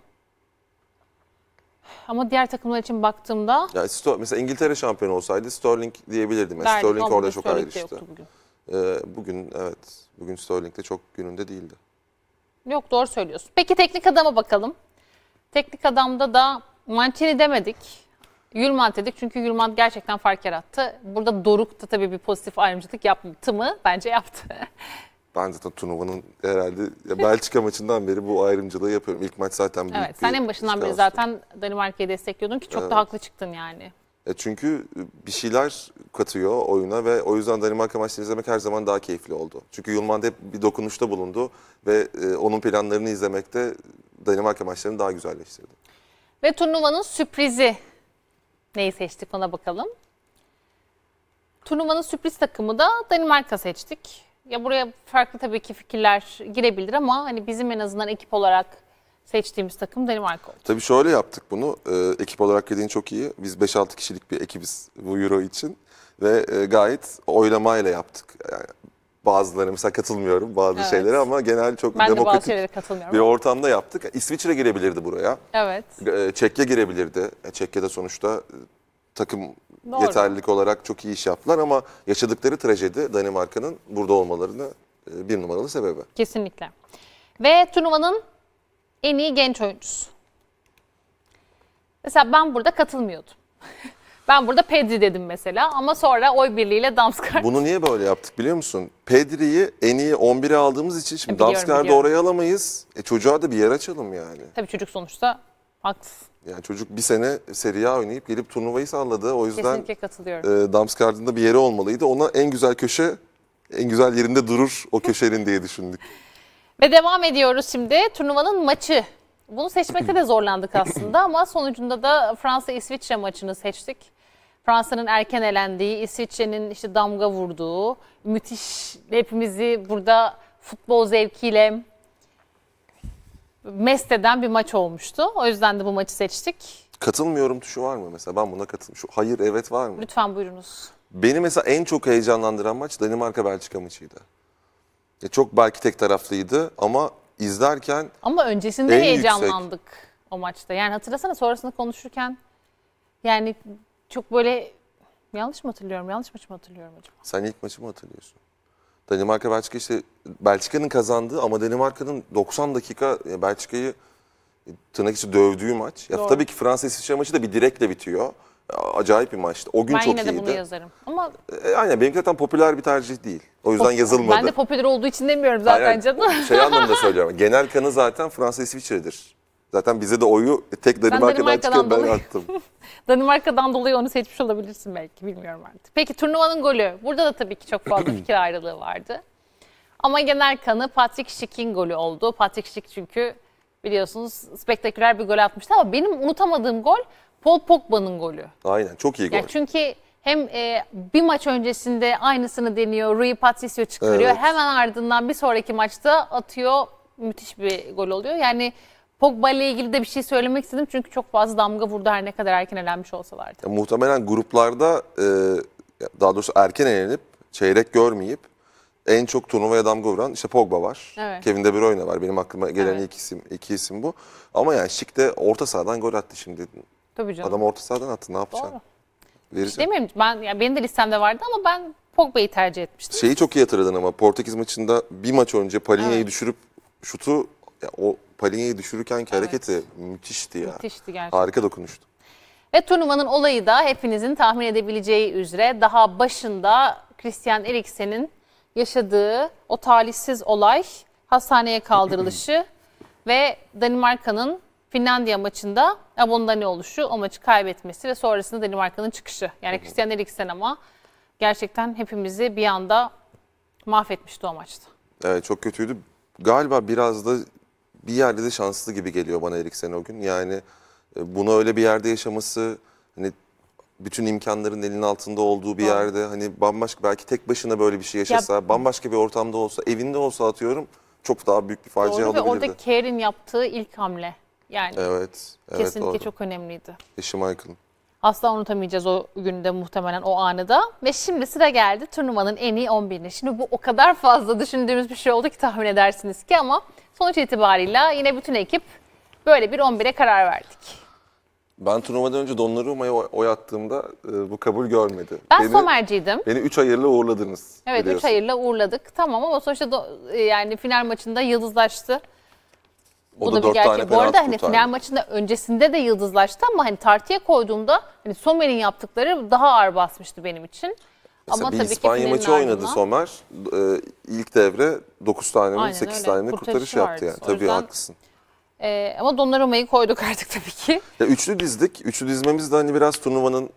Ama diğer takımlar için baktığımda... Ya, mesela İngiltere şampiyonu olsaydı Sterling diyebilirdim. Yani Sterling orada çok Sterling ayrıştı. Bugün. Ee, bugün evet. Bugün Sterling de çok gününde değildi. Yok doğru söylüyorsun. Peki teknik adama bakalım. Teknik adamda da Mancini demedik. Yülmant dedik çünkü Yülmant gerçekten fark yarattı. Burada Doruk da tabii bir pozitif ayrımcılık yaptı mı? Bence yaptı. Ben zaten turnuvanın herhalde Belçika maçından beri bu ayrımcılığı yapıyorum. İlk maç zaten büyük Evet sen en başından beri zaten Danimarka'yı destekliyordun ki çok evet. da haklı çıktın yani. E çünkü bir şeyler katıyor oyuna ve o yüzden Danimarka maçını izlemek her zaman daha keyifli oldu. Çünkü Yılmaz hep bir dokunuşta bulundu ve e, onun planlarını izlemekte Danimarka maçlarını daha güzelleştirdi. Ve turnuvanın sürprizi neyi seçtik ona bakalım. Turnuvanın sürpriz takımı da Danimarka seçtik. Ya buraya farklı tabii ki fikirler girebilir ama hani bizim en azından ekip olarak seçtiğimiz takım Danimarka oldu. Tabii şöyle yaptık bunu. Ee, ekip olarak dediğin çok iyi. Biz 5-6 kişilik bir ekibiz bu Euro için. Ve e, gayet oylamayla yaptık. Yani bazıları mesela katılmıyorum bazı evet. şeylere ama genel çok ben demokratik de bir ortamda yaptık. İsviçre girebilirdi buraya. Evet. Ee, Çekya girebilirdi. E, Çekya da sonuçta e, takım Doğru. yeterlilik olarak çok iyi iş yaptılar ama yaşadıkları trajedi Danimarka'nın burada olmalarını e, bir numaralı sebebi. Kesinlikle. Ve turnuvanın en iyi genç oyuncusu. Mesela ben burada katılmıyordum. ben burada Pedri dedim mesela ama sonra oy birliğiyle Damskar. Bunu niye böyle yaptık biliyor musun? Pedri'yi en iyi 11'e aldığımız için şimdi Damskar'da oraya alamayız. E çocuğa da bir yer açalım yani. Tabii çocuk sonuçta haksız. Yani çocuk bir sene Serie A oynayıp gelip turnuvayı sağladı, O yüzden Kesinlikle katılıyorum. e, Damskard'ın bir yeri olmalıydı. Ona en güzel köşe en güzel yerinde durur o köşenin diye düşündük. Ve devam ediyoruz şimdi turnuvanın maçı. Bunu seçmekte de zorlandık aslında ama sonucunda da Fransa-İsviçre maçını seçtik. Fransa'nın erken elendiği, İsviçre'nin işte damga vurduğu, müthiş hepimizi burada futbol zevkiyle, mest eden bir maç olmuştu. O yüzden de bu maçı seçtik. Katılmıyorum tuşu var mı mesela? Ben buna katıl. Şu hayır evet var mı? Lütfen buyurunuz. Beni mesela en çok heyecanlandıran maç Danimarka Belçika maçıydı. Ya çok belki tek taraflıydı ama izlerken Ama öncesinde en heyecanlandık yüksek. o maçta. Yani hatırlasana sonrasında konuşurken yani çok böyle yanlış mı hatırlıyorum? Yanlış maçı mı hatırlıyorum acaba? Sen ilk maçı mı hatırlıyorsun? Danimarka Belçika işte Belçika'nın kazandığı ama Danimarka'nın 90 dakika e, Belçika'yı e, tırnak içi dövdüğü maç. Doğru. tabii ki Fransa İsviçre maçı da bir direkle bitiyor. Acayip bir maçtı. O gün ben çok iyiydi. Ben yine de bunu yazarım. Ama e, aynen benimki zaten popüler bir tercih değil. O yüzden Pop yazılmadı. Ben de popüler olduğu için demiyorum zaten aynen, canım. Şey anlamda söylüyorum. Genel kanı zaten Fransa İsviçre'dir. Zaten bize de oyu tek Danimarka'dan, çıkıyor ben attım. Danimarka'dan dolayı onu seçmiş olabilirsin belki bilmiyorum artık. Peki turnuvanın golü. Burada da tabii ki çok fazla fikir ayrılığı vardı. Ama genel kanı Patrick Schick'in golü oldu. Patrick Schick çünkü biliyorsunuz spektaküler bir gol atmıştı ama benim unutamadığım gol Paul Pogba'nın golü. Aynen çok iyi gol. Yani çünkü hem e, bir maç öncesinde aynısını deniyor, Rui Patricio çıkarıyor. Evet. Hemen ardından bir sonraki maçta atıyor, müthiş bir gol oluyor. Yani Pogba ile ilgili de bir şey söylemek istedim çünkü çok fazla damga vurdu her ne kadar erken elenmiş olsalar Ya, muhtemelen gruplarda e, daha doğrusu erken elenip çeyrek görmeyip en çok turnuvaya damga vuran işte Pogba var. Evet. Kevin De Bruyne var. Benim aklıma gelen evet. ilk isim iki isim bu. Ama yani Şik de orta sahadan gol attı şimdi. Tabii canım. Adam orta sahadan attı. Ne yapacaksın? Doğru. Verirsin. Demeyeyim ben yani benim de listemde vardı ama ben Pogba'yı tercih etmiştim. Şeyi çok iyi hatırladın ama Portekiz maçında bir maç önce Palinyayı evet. düşürüp şutu e, o Palini'yi düşürürken ki evet. hareketi müthişti ya. Müthişti gerçekten. Harika dokunuştu. Ve turnuvanın olayı da hepinizin tahmin edebileceği üzere daha başında Christian Eriksen'in yaşadığı o talihsiz olay hastaneye kaldırılışı ve Danimarka'nın Finlandiya maçında abondan ne oluşu, o maçı kaybetmesi ve sonrasında Danimarka'nın çıkışı. Yani Christian Eriksen ama gerçekten hepimizi bir anda mahvetmişti o maçta. Evet çok kötüydü. Galiba biraz da bir yerde de şanslı gibi geliyor bana Eriksen o gün. Yani e, bunu öyle bir yerde yaşaması hani bütün imkanların elinin altında olduğu bir yerde hani bambaşka belki tek başına böyle bir şey yaşasa, ya, bambaşka bir ortamda olsa, evinde olsa atıyorum çok daha büyük bir facia Doğru, olabilirdi. Doğru ve orada Kerr'in yaptığı ilk hamle yani. Evet. evet kesinlikle doğru. çok önemliydi. Eşi Michael'ın. Asla unutamayacağız o günde muhtemelen o anı da. Ve şimdi sıra geldi turnuvanın en iyi 11'ine. Şimdi bu o kadar fazla düşündüğümüz bir şey oldu ki tahmin edersiniz ki ama sonuç itibarıyla yine bütün ekip böyle bir 11'e karar verdik. Ben turnuvadan önce Donnaruma'ya oy attığımda e, bu kabul görmedi. Ben beni, Somer'ciydim. Beni 3 hayırla uğurladınız. Evet 3 hayırla uğurladık. Tamam ama sonuçta do, e, yani final maçında yıldızlaştı. O Bu da, da bir gerçek. Bu arada hani final maçında öncesinde de yıldızlaştı ama hani tartıya koyduğumda hani Somer'in yaptıkları daha ağır basmıştı benim için. Mesela ama bir tabii İspanya ki maçı oynadı ardından... Somer. Ee, ilk devre 9 tane mi 8 tane mi kurtarış yaptı yani. O tabii yüzden... haklısın. Ee, ama Donnarumma'yı koyduk artık tabii ki. Ya üçlü dizdik. Üçlü dizmemiz de hani biraz turnuvanın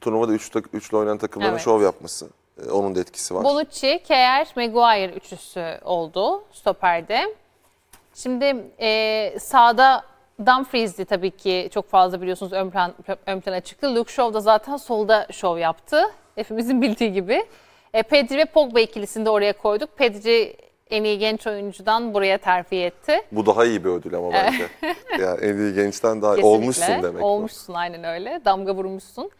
turnuvada üç, üçlü oynayan takımların evet. şov yapması. Ee, onun da etkisi var. Bonucci, Keyer, Maguire üçlüsü oldu stoperde. Şimdi e, sağda Dumfries'di tabii ki çok fazla biliyorsunuz ön, plan, ön plana çıktı. Luke Shaw da zaten solda şov yaptı. Hepimizin bildiği gibi. E, Pedri ve Pogba ikilisini de oraya koyduk. Pedri en iyi genç oyuncudan buraya terfi etti. Bu daha iyi bir ödül ama bence. yani en iyi gençten daha Kesinlikle. olmuşsun demek. Olmuşsun bu. aynen öyle. Damga vurmuşsun.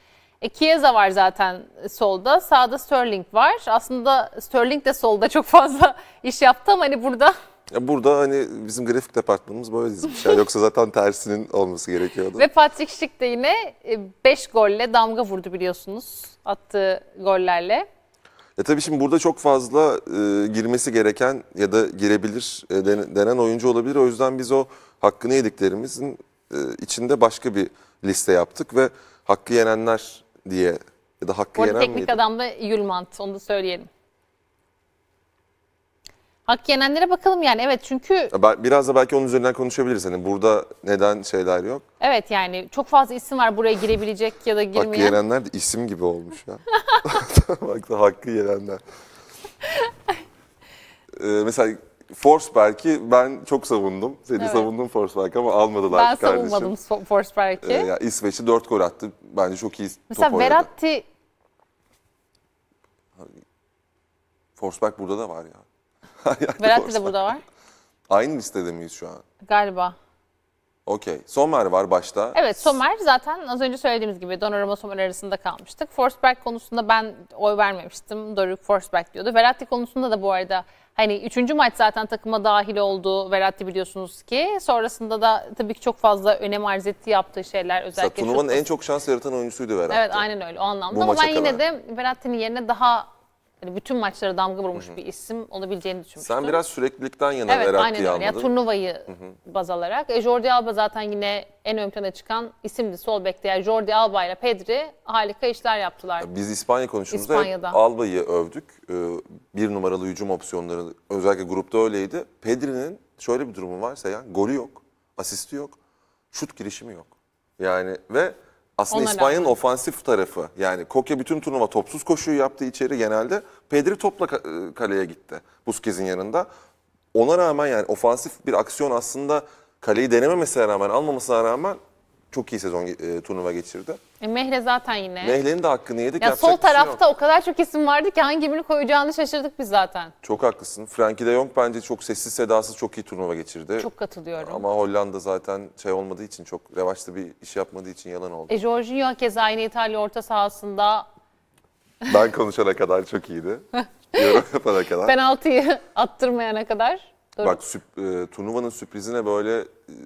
E, Chiesa var zaten solda. Sağda Sterling var. Aslında Sterling de solda çok fazla iş yaptı ama hani burada burada hani bizim grafik departmanımız böyle dizmiş. Yani yoksa zaten tersinin olması gerekiyordu. Ve Patrick Schick de yine 5 e, golle damga vurdu biliyorsunuz. Attığı gollerle. E tabii şimdi burada çok fazla e, girmesi gereken ya da girebilir e, denen oyuncu olabilir. O yüzden biz o hakkını yediklerimizin e, içinde başka bir liste yaptık ve hakkı yenenler diye ya da hakkı Bu yenen teknik miydi? adam da Yülmant onu da söyleyelim. Hak yenenlere bakalım yani evet çünkü... Biraz da belki onun üzerinden konuşabiliriz. Hani burada neden şeyler yok? Evet yani çok fazla isim var buraya girebilecek ya da girmeyen. Hakkı yenenler de isim gibi olmuş ya. Bak da hakkı yenenler. ee, mesela Forsberg'i ben çok savundum. Seni evet. savundun Forsberg ama almadılar ben kardeşim. Ben savunmadım Forsberg'i. Ee, yani İsveç'i 4 gol attı. Bence çok iyi Mesela top Verratti... Oynadı. Forsberg burada da var ya. Berat de burada var. Aynı listede miyiz şu an? Galiba. Okey. Somer var başta. Evet Somer zaten az önce söylediğimiz gibi Donnarumma Somer arasında kalmıştık. Forsberg konusunda ben oy vermemiştim. Doruk Forsberg diyordu. Verratti konusunda da bu arada hani üçüncü maç zaten takıma dahil oldu Verratti biliyorsunuz ki. Sonrasında da tabii ki çok fazla önem arz etti yaptığı şeyler özellikle. Turnuva'nın en çok şans yaratan oyuncusuydu Verratti. Evet aynen öyle o anlamda Bu ama ben maça yine de Verratti'nin yerine daha hani bütün maçlara damga vurmuş Hı -hı. bir isim olabileceğini düşünmüştüm. Sen biraz süreklilikten yana evet, meraklı anladın. Evet turnuvayı Hı -hı. baz alarak. E, Jordi Alba zaten yine en ön plana çıkan isimdi sol bekte. Yani Jordi Alba ile Pedri harika işler yaptılar. Biz İspanya konuşumuzda Alba'yı övdük. Ee, bir numaralı hücum opsiyonları özellikle grupta öyleydi. Pedri'nin şöyle bir durumu varsa yani golü yok, asisti yok, şut girişimi yok. Yani ve aslında Ona İspanya'nın ofansif tarafı. Yani Koke bütün turnuva topsuz koşuyu yaptı içeri genelde. Pedri topla e, kaleye gitti Busquets'in yanında. Ona rağmen yani ofansif bir aksiyon aslında kaleyi denememesine rağmen almamasına rağmen çok iyi sezon e, turnuva geçirdi. E, Mehle zaten yine. Mehre'nin de hakkını yedik. Ya sol şey tarafta o kadar çok isim vardı ki hangi birini koyacağını şaşırdık biz zaten. Çok haklısın. Frankie de Jong bence çok sessiz sedasız çok iyi turnuva geçirdi. Çok katılıyorum. Ama Hollanda zaten şey olmadığı için çok revaçlı bir iş yapmadığı için yalan oldu. E, Jorginho keza yine İtalya orta sahasında. Ben konuşana kadar çok iyiydi. Yorum yapana kadar. Penaltıyı attırmayana kadar. Doruk. Bak süp, e, turnuvanın sürprizine böyle e,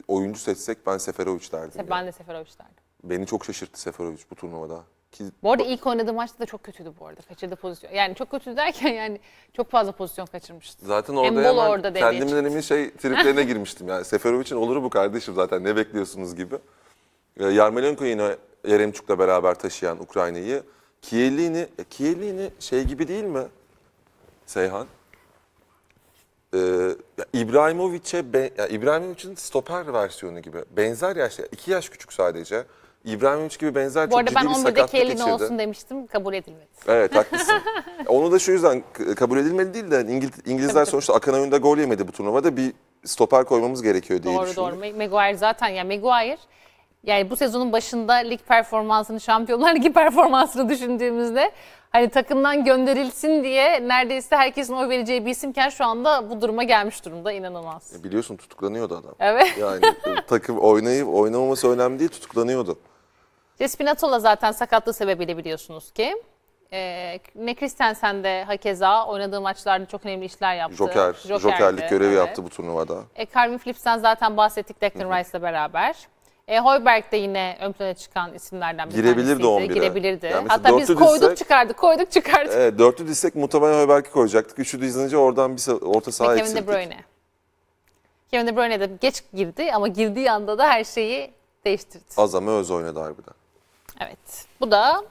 oyuncu seçsek ben Seferovic derdim. Ben de Seferovic derdim. Beni çok şaşırttı Seferovic bu turnuvada. Ki, bu arada ilk oynadığı maçta da çok kötüydü bu arada. Kaçırdı pozisyon. Yani çok kötü derken yani çok fazla pozisyon kaçırmıştı. Zaten orada Embolo hemen orada kendimden emin şey triplerine girmiştim. Yani Seferovic'in olur bu kardeşim zaten ne bekliyorsunuz gibi. E, Yarmolenko yine Yeremçuk'la beraber taşıyan Ukrayna'yı. Kielini, Kielini e, şey gibi değil mi Seyhan? e, İbrahimovic'e yani İbrahimovic'in stoper versiyonu gibi benzer yaşta iki yaş küçük sadece. İbrahimovic gibi benzer Bu çok arada ciddi ben bir 11'deki sakatlık elin geçirdi. olsun demiştim kabul edilmedi. Evet haklısın. Onu da şu yüzden kabul edilmedi değil de İngiliz, İngilizler tabii. sonuçta akan oyunda gol yemedi bu turnuvada. Bir stoper koymamız gerekiyor diye Doğru düşündük. doğru. Ma- Maguire zaten ya Maguire yani bu sezonun başında lig performansını, Şampiyonlar Ligi performansını düşündüğümüzde hani takımdan gönderilsin diye neredeyse herkesin oy vereceği bir isimken şu anda bu duruma gelmiş durumda inanılmaz. E, biliyorsun tutuklanıyordu adam. Evet. Yani e, takım oynayıp oynamaması önemli değil tutuklanıyordu. Cespinatola zaten sakatlığı sebebiyle biliyorsunuz ki. Ee, ne Christensen de hakeza oynadığı maçlarda çok önemli işler yaptı. Joker, Joker'di, Jokerlik görevi evet. yaptı bu turnuvada. E, Carvin Flips'ten zaten bahsettik Declan Rice'la beraber. E, Hoiberg de yine ön plana çıkan isimlerden bir Girebilir tanesiydi. 11'e. Girebilirdi. Yani Hatta biz koyduk dizsek, çıkardık, koyduk çıkardık. Evet, dörtlü dizsek muhtemelen Hoiberg'i koyacaktık. Üçlü dizince oradan bir orta saha Ve Kevin De Bruyne. Kevin De Bruyne de geç girdi ama girdiği anda da her şeyi değiştirdi. Azam Öz oynadı harbiden. Evet. Bu da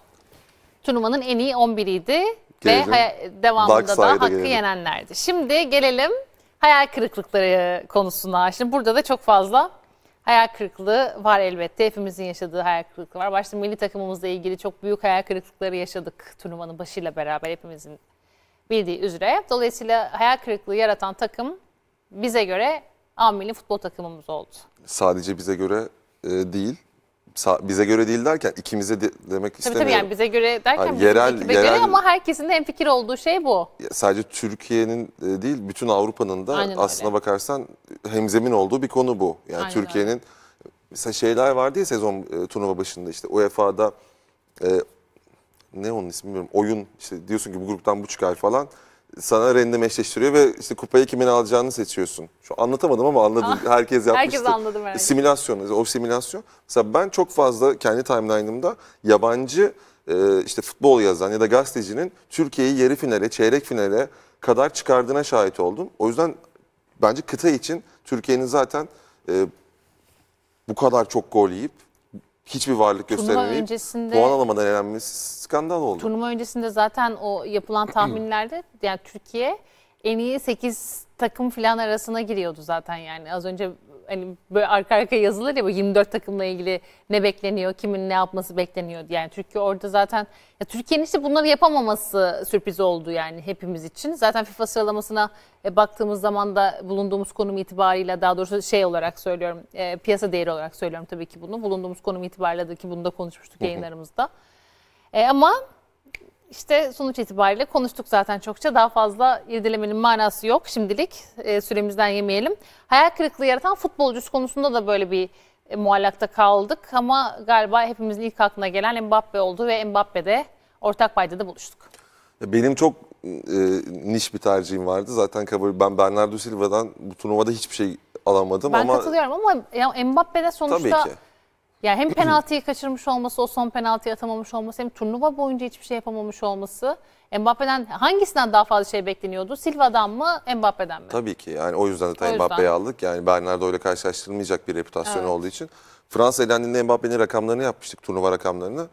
turnuvanın en iyi 11'iydi. Ve devamında da hakkı gelelim. yenenlerdi. Şimdi gelelim hayal kırıklıkları konusuna. Şimdi burada da çok fazla hayal kırıklığı var elbette. Hepimizin yaşadığı hayal kırıklığı var. Başta milli takımımızla ilgili çok büyük hayal kırıklıkları yaşadık turnuvanın başıyla beraber hepimizin bildiği üzere. Dolayısıyla hayal kırıklığı yaratan takım bize göre A milli futbol takımımız oldu. Sadece bize göre e, değil bize göre değil derken ikimize de demek istemiyorum. Tabii tabii yani bize göre derken yani yerel, yerel, ama herkesin de en fikir olduğu şey bu. Sadece Türkiye'nin e, değil bütün Avrupa'nın da Aynen aslına öyle. bakarsan hemzemin olduğu bir konu bu. Yani Türkiye'nin mesela şeyler vardı ya sezon e, turnuva başında işte UEFA'da e, ne onun ismi bilmiyorum oyun işte diyorsun ki bu gruptan bu çıkar falan sana random eşleştiriyor ve işte kupayı kimin alacağını seçiyorsun. Şu anlatamadım ama anladım. Ah, herkes yapmıştı. Herkes anladı herhalde. Simülasyon, o simülasyon. Mesela ben çok fazla kendi timeline'ımda yabancı e, işte futbol yazan ya da gazetecinin Türkiye'yi yarı finale, çeyrek finale kadar çıkardığına şahit oldum. O yüzden bence kıta için Türkiye'nin zaten e, bu kadar çok gol yiyip hiçbir varlık gösteremeyip öncesinde, puan alamadan elenmesi skandal oldu. Turnuva öncesinde zaten o yapılan tahminlerde yani Türkiye en iyi 8 takım filan arasına giriyordu zaten yani az önce hani böyle arka arka yazılır ya bu 24 takımla ilgili ne bekleniyor, kimin ne yapması bekleniyor yani Türkiye orada zaten ya Türkiye'nin işte bunları yapamaması sürpriz oldu yani hepimiz için. Zaten FIFA sıralamasına e, baktığımız zaman da bulunduğumuz konum itibariyle daha doğrusu şey olarak söylüyorum, e, piyasa değeri olarak söylüyorum tabii ki bunu. Bulunduğumuz konum itibariyle de ki bunu da konuşmuştuk yayınlarımızda. E, ama işte sonuç itibariyle konuştuk zaten çokça. Daha fazla irdelemenin manası yok şimdilik. E, süremizden yemeyelim. Hayal kırıklığı yaratan futbolcusu konusunda da böyle bir e, muallakta kaldık. Ama galiba hepimizin ilk aklına gelen Mbappe oldu ve Mbappe'de ortak payda da buluştuk. Benim çok e, niş bir tercihim vardı. Zaten kabul ben Bernardo Silva'dan bu turnuvada hiçbir şey alamadım ben ama... Ben katılıyorum ama Mbappe'de sonuçta... Tabii ki yani hem penaltıyı kaçırmış olması, o son penaltıyı atamamış olması, hem turnuva boyunca hiçbir şey yapamamış olması. Mbappe'den hangisinden daha fazla şey bekleniyordu? Silva'dan mı, Mbappe'den mi? Tabii ki. Yani o yüzden zaten Mbappe'yi aldık. Yani Bernardo ile karşılaştırılmayacak bir reputasyonu evet. olduğu için. Fransa elendiğinde Mbappe'nin rakamlarını yapmıştık, turnuva rakamlarını.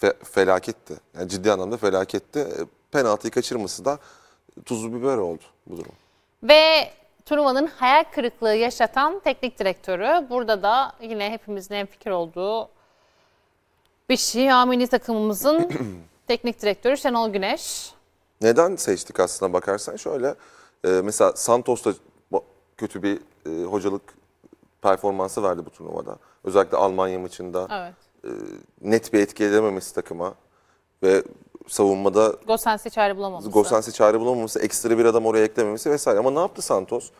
Fe, felaketti. Yani ciddi anlamda felaketti. E, penaltıyı kaçırması da tuzlu biber oldu bu durum. Ve Turnuvanın hayal kırıklığı yaşatan teknik direktörü. Burada da yine hepimizin en fikir olduğu bir şey. Amini takımımızın teknik direktörü Şenol Güneş. Neden seçtik aslına bakarsan? Şöyle e, mesela Santos'ta kötü bir e, hocalık performansı verdi bu turnuvada. Özellikle Almanya maçında evet. e, net bir etki edememesi takıma ve savunmada gosensi çare bulamaması. gosensi çare bulamaması, ekstra bir adam oraya eklememesi vesaire. Ama ne yaptı Santos?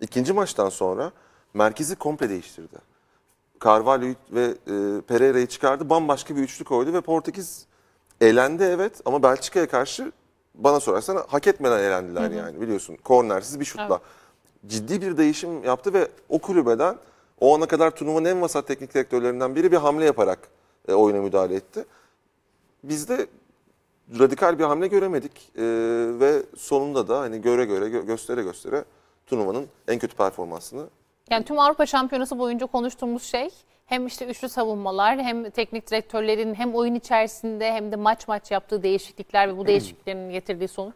İkinci maçtan sonra merkezi komple değiştirdi. Carvalho ve e, Pereira'yı çıkardı. Bambaşka bir üçlü koydu ve Portekiz elendi evet ama Belçika'ya karşı bana sorarsan hak etmeden elendiler Hı-hı. yani biliyorsun. Kornersiz bir şutla. Evet. Ciddi bir değişim yaptı ve o kulübeden o ana kadar turnuvanın en vasat teknik direktörlerinden biri bir hamle yaparak e, oyuna müdahale etti. Bizde radikal bir hamle göremedik e, ve sonunda da hani göre göre gö göstere göstere turnuvanın en kötü performansını. Yani tüm Avrupa Şampiyonası boyunca konuştuğumuz şey hem işte üçlü savunmalar hem teknik direktörlerin hem oyun içerisinde hem de maç maç yaptığı değişiklikler ve bu hmm. değişikliklerin getirdiği sonuç.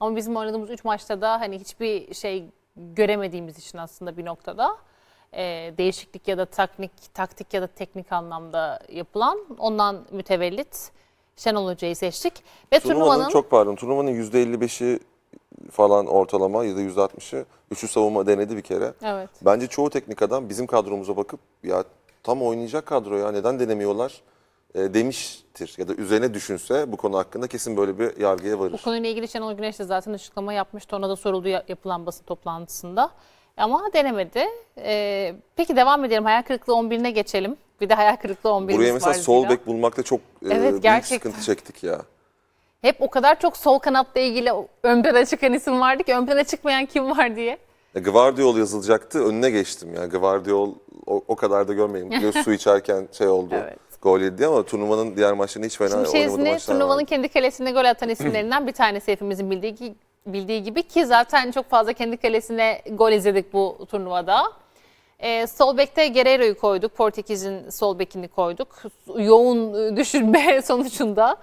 Ama bizim oynadığımız üç maçta da hani hiçbir şey göremediğimiz için aslında bir noktada e, değişiklik ya da taktik taktik ya da teknik anlamda yapılan ondan mütevellit Şenol Hoca'yı seçtik. Ve turnuvanın, turnuvanın çok pardon turnuvanın %55'i falan ortalama ya da %60'ı üçlü savunma denedi bir kere. Evet. Bence çoğu teknik adam bizim kadromuza bakıp ya tam oynayacak kadro ya neden denemiyorlar e, demiştir ya da üzerine düşünse bu konu hakkında kesin böyle bir yargıya varır. Bu konuyla ilgili Şenol Güneş de zaten açıklama yapmıştı. Ona da soruldu yapılan basın toplantısında. Ama denemedi. Ee, peki devam edelim. Hayal kırıklığı 11'ine geçelim. Bir de hayal kırıklığı 11'imiz var. Buraya mesela sol bek bulmakta çok e, evet, e, büyük sıkıntı çektik ya. Hep o kadar çok sol kanatla ilgili ön plana çıkan isim vardı ki ön plana çıkmayan kim var diye. E, Gvardiol yazılacaktı önüne geçtim ya. Gvardiol o, o kadar da görmeyin. Göz su içerken şey oldu. evet. Gol yedi ama turnuvanın diğer maçlarında hiç fena oynamadı Turnuvanın vardı. kendi kalesinde gol atan isimlerinden bir tanesi hepimizin bildiği ki bildiği gibi ki zaten çok fazla kendi kalesine gol izledik bu turnuvada. E, sol bekte Guerrero'yu koyduk. Portekiz'in sol bekini koyduk. Yoğun e, düşünme sonucunda.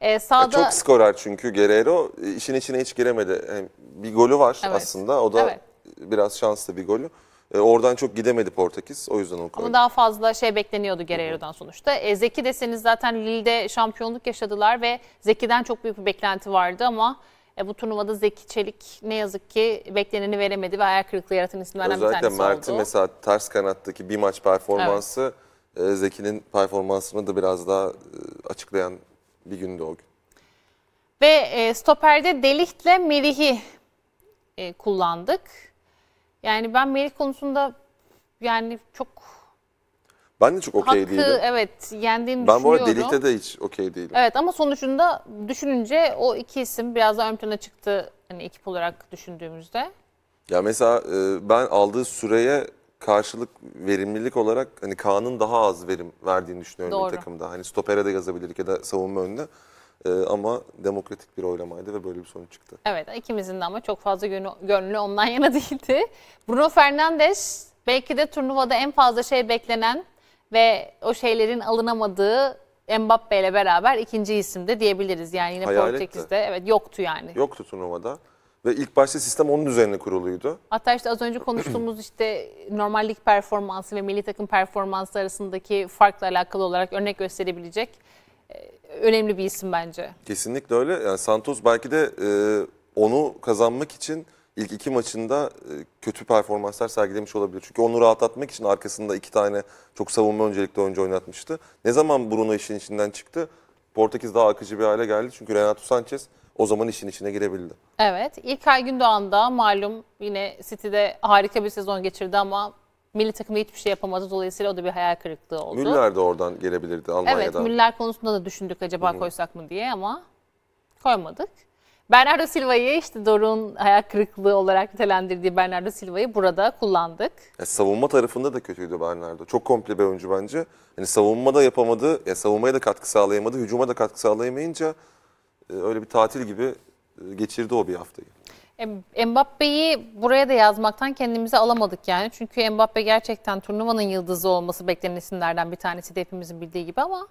Ee, e, sağda... Çok skorer çünkü Guerrero. E, işin içine hiç giremedi. Yani bir golü var evet. aslında. O da evet. biraz şanslı bir golü. E, oradan çok gidemedi Portekiz. O yüzden onu koydu Ama daha fazla şey bekleniyordu Guerrero'dan sonuçta. E, Zeki deseniz zaten Lille'de şampiyonluk yaşadılar ve Zeki'den çok büyük bir beklenti vardı ama... E, bu turnuvada Zeki Çelik ne yazık ki bekleneni veremedi ve ayak kırıklığı yaratan isimlerden Özellikle bir tanesi Mert oldu. Özellikle Mert'in mesela ters kanattaki bir maç performansı evet. e, Zeki'nin performansını da biraz daha e, açıklayan bir gündü o gün. Ve e, stoperde Deliht'le Merih'i e, kullandık. Yani ben Melih konusunda yani çok ben de çok okey değilim. Hakkı evet yendiğini ben düşünüyorum. Ben bu arada delikte de hiç okey değilim. Evet ama sonucunda düşününce o iki isim biraz daha ön plana çıktı hani ekip olarak düşündüğümüzde. Ya mesela e, ben aldığı süreye karşılık verimlilik olarak hani Kaan'ın daha az verim verdiğini düşünüyorum Doğru. takımda. Hani stopere de yazabilirdik ya da savunma önüne. Ee, ama demokratik bir oylamaydı ve böyle bir sonuç çıktı. Evet ikimizin de ama çok fazla gönlü, gönlü ondan yana değildi. Bruno Fernandes belki de turnuvada en fazla şey beklenen ve o şeylerin alınamadığı Mbappe ile beraber ikinci isimde diyebiliriz. Yani yine Hayalet Portekiz'de de. evet yoktu yani. Yoktu turnuvada. Ve ilk başta sistem onun üzerine kuruluydu. Hatta işte az önce konuştuğumuz işte normallik performansı ve milli takım performansı arasındaki farkla alakalı olarak örnek gösterebilecek e, önemli bir isim bence. Kesinlikle öyle. Yani Santos belki de e, onu kazanmak için ilk iki maçında e, kötü performanslar sergilemiş olabilir. Çünkü onu rahatlatmak için arkasında iki tane çok savunma öncelikli oyuncu oynatmıştı. Ne zaman Bruno işin içinden çıktı? Portekiz daha akıcı bir hale geldi. Çünkü Renato Sanchez o zaman işin içine girebildi. Evet. İlkay Gündoğan da malum yine City'de harika bir sezon geçirdi ama milli takımda hiçbir şey yapamadı. Dolayısıyla o da bir hayal kırıklığı oldu. Müller de oradan gelebilirdi Almanya'dan. Evet Müller konusunda da düşündük acaba Hı-hı. koysak mı diye ama koymadık. Bernardo Silva'yı işte Doruk'un ayak kırıklığı olarak nitelendirdiği Bernardo Silva'yı burada kullandık. Ya e, savunma tarafında da kötüydü Bernardo. Çok komple bir oyuncu bence. Yani savunma da yapamadı, ya savunmaya da katkı sağlayamadı, hücuma da katkı sağlayamayınca e, öyle bir tatil gibi e, geçirdi o bir haftayı. Mbappe'yi buraya da yazmaktan kendimizi alamadık yani. Çünkü Mbappe gerçekten turnuvanın yıldızı olması beklenen isimlerden bir tanesi de hepimizin bildiği gibi ama.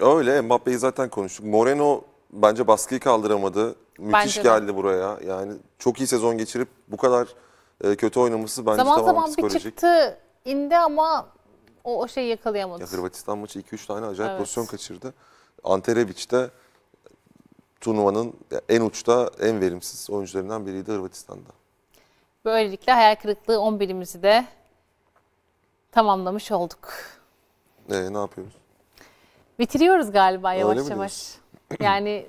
Öyle Mbappe'yi zaten konuştuk. Moreno bence baskıyı kaldıramadı. Müthiş bence geldi de. buraya. Yani çok iyi sezon geçirip bu kadar e, kötü oynaması bence zaman tamam zaman psikolojik. bir çıktı indi ama o, o şeyi yakalayamadı. Ya Hırvatistan maçı 2-3 tane acayip evet. pozisyon kaçırdı. de turnuvanın en uçta en verimsiz oyuncularından biriydi Hırvatistan'da. Böylelikle hayal kırıklığı 11'imizi de tamamlamış olduk. Ee, ne yapıyoruz? Bitiriyoruz galiba yavaş yavaş. Diyorsun? Yani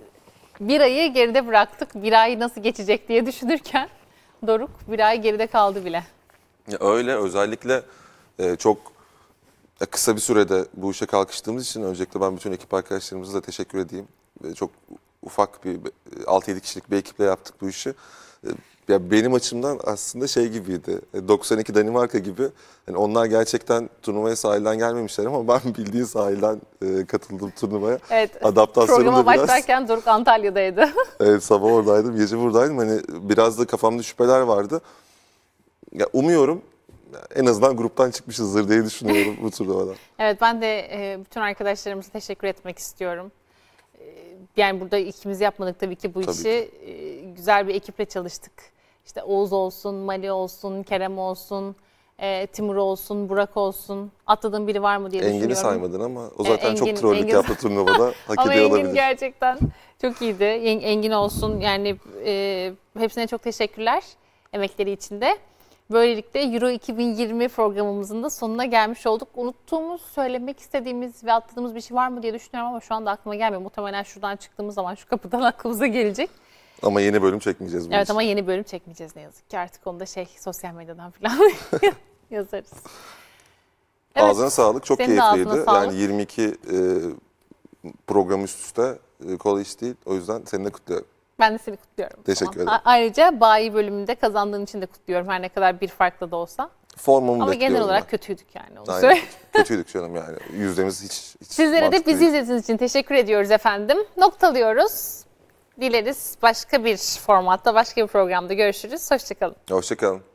bir ayı geride bıraktık. Bir ay nasıl geçecek diye düşünürken Doruk bir ay geride kaldı bile. Ya öyle özellikle e, çok e, kısa bir sürede bu işe kalkıştığımız için öncelikle ben bütün ekip arkadaşlarımıza da teşekkür edeyim. E, çok ufak bir 6-7 kişilik bir ekiple yaptık bu işi. E, ya benim açımdan aslında şey gibiydi. 92 e, Danimarka gibi. Yani onlar gerçekten turnuvaya sahilden gelmemişler ama ben bildiğin sahilden e, katıldım turnuvaya. Evet. Adaptasyonum programa biraz. başlarken Doruk Antalya'daydı. evet sabah oradaydım, gece buradaydım. Hani biraz da kafamda şüpheler vardı. Ya umuyorum en azından gruptan çıkmışızdır diye düşünüyorum bu turnuvada. evet ben de e, bütün arkadaşlarımıza teşekkür etmek istiyorum e, yani burada ikimiz yapmadık tabii ki bu tabii işi. Ki. Ee, güzel bir ekiple çalıştık. İşte Oğuz olsun, Mali olsun, Kerem olsun, e, Timur olsun, Burak olsun. Atladığın biri var mı diye Engin'i düşünüyorum. Engin'i saymadın ama o e, zaten e, Engin, çok trollük Engin... yaptı turnuvada. Hak ama Engin olabilir. gerçekten çok iyiydi. Engin olsun yani e, hepsine çok teşekkürler emekleri için de. Böylelikle Euro 2020 programımızın da sonuna gelmiş olduk. Unuttuğumuz, söylemek istediğimiz ve atladığımız bir şey var mı diye düşünüyorum ama şu anda aklıma gelmiyor. Muhtemelen şuradan çıktığımız zaman şu kapıdan aklımıza gelecek. Ama yeni bölüm çekmeyeceğiz. Evet için. ama yeni bölüm çekmeyeceğiz ne yazık ki. Artık onu da şey sosyal medyadan falan yazarız. Evet. Ağzına sağlık. Çok Senin keyifliydi. Yani 22 e, program üst üste e, kolay iş değil. O yüzden seninle kutluyorum. Ben de seni kutluyorum. Teşekkür ederim. A- ayrıca bayi bölümünde kazandığın için de kutluyorum her ne kadar bir farkla da olsa. Formumu Ama genel olarak ben. kötüydük yani. Onu Aynen. kötüydük canım yani. Yüzdemiz hiç, hiç Sizlere de bizi değil. izlediğiniz için teşekkür ediyoruz efendim. Noktalıyoruz. Dileriz başka bir formatta, başka bir programda görüşürüz. Hoşçakalın. Hoşçakalın.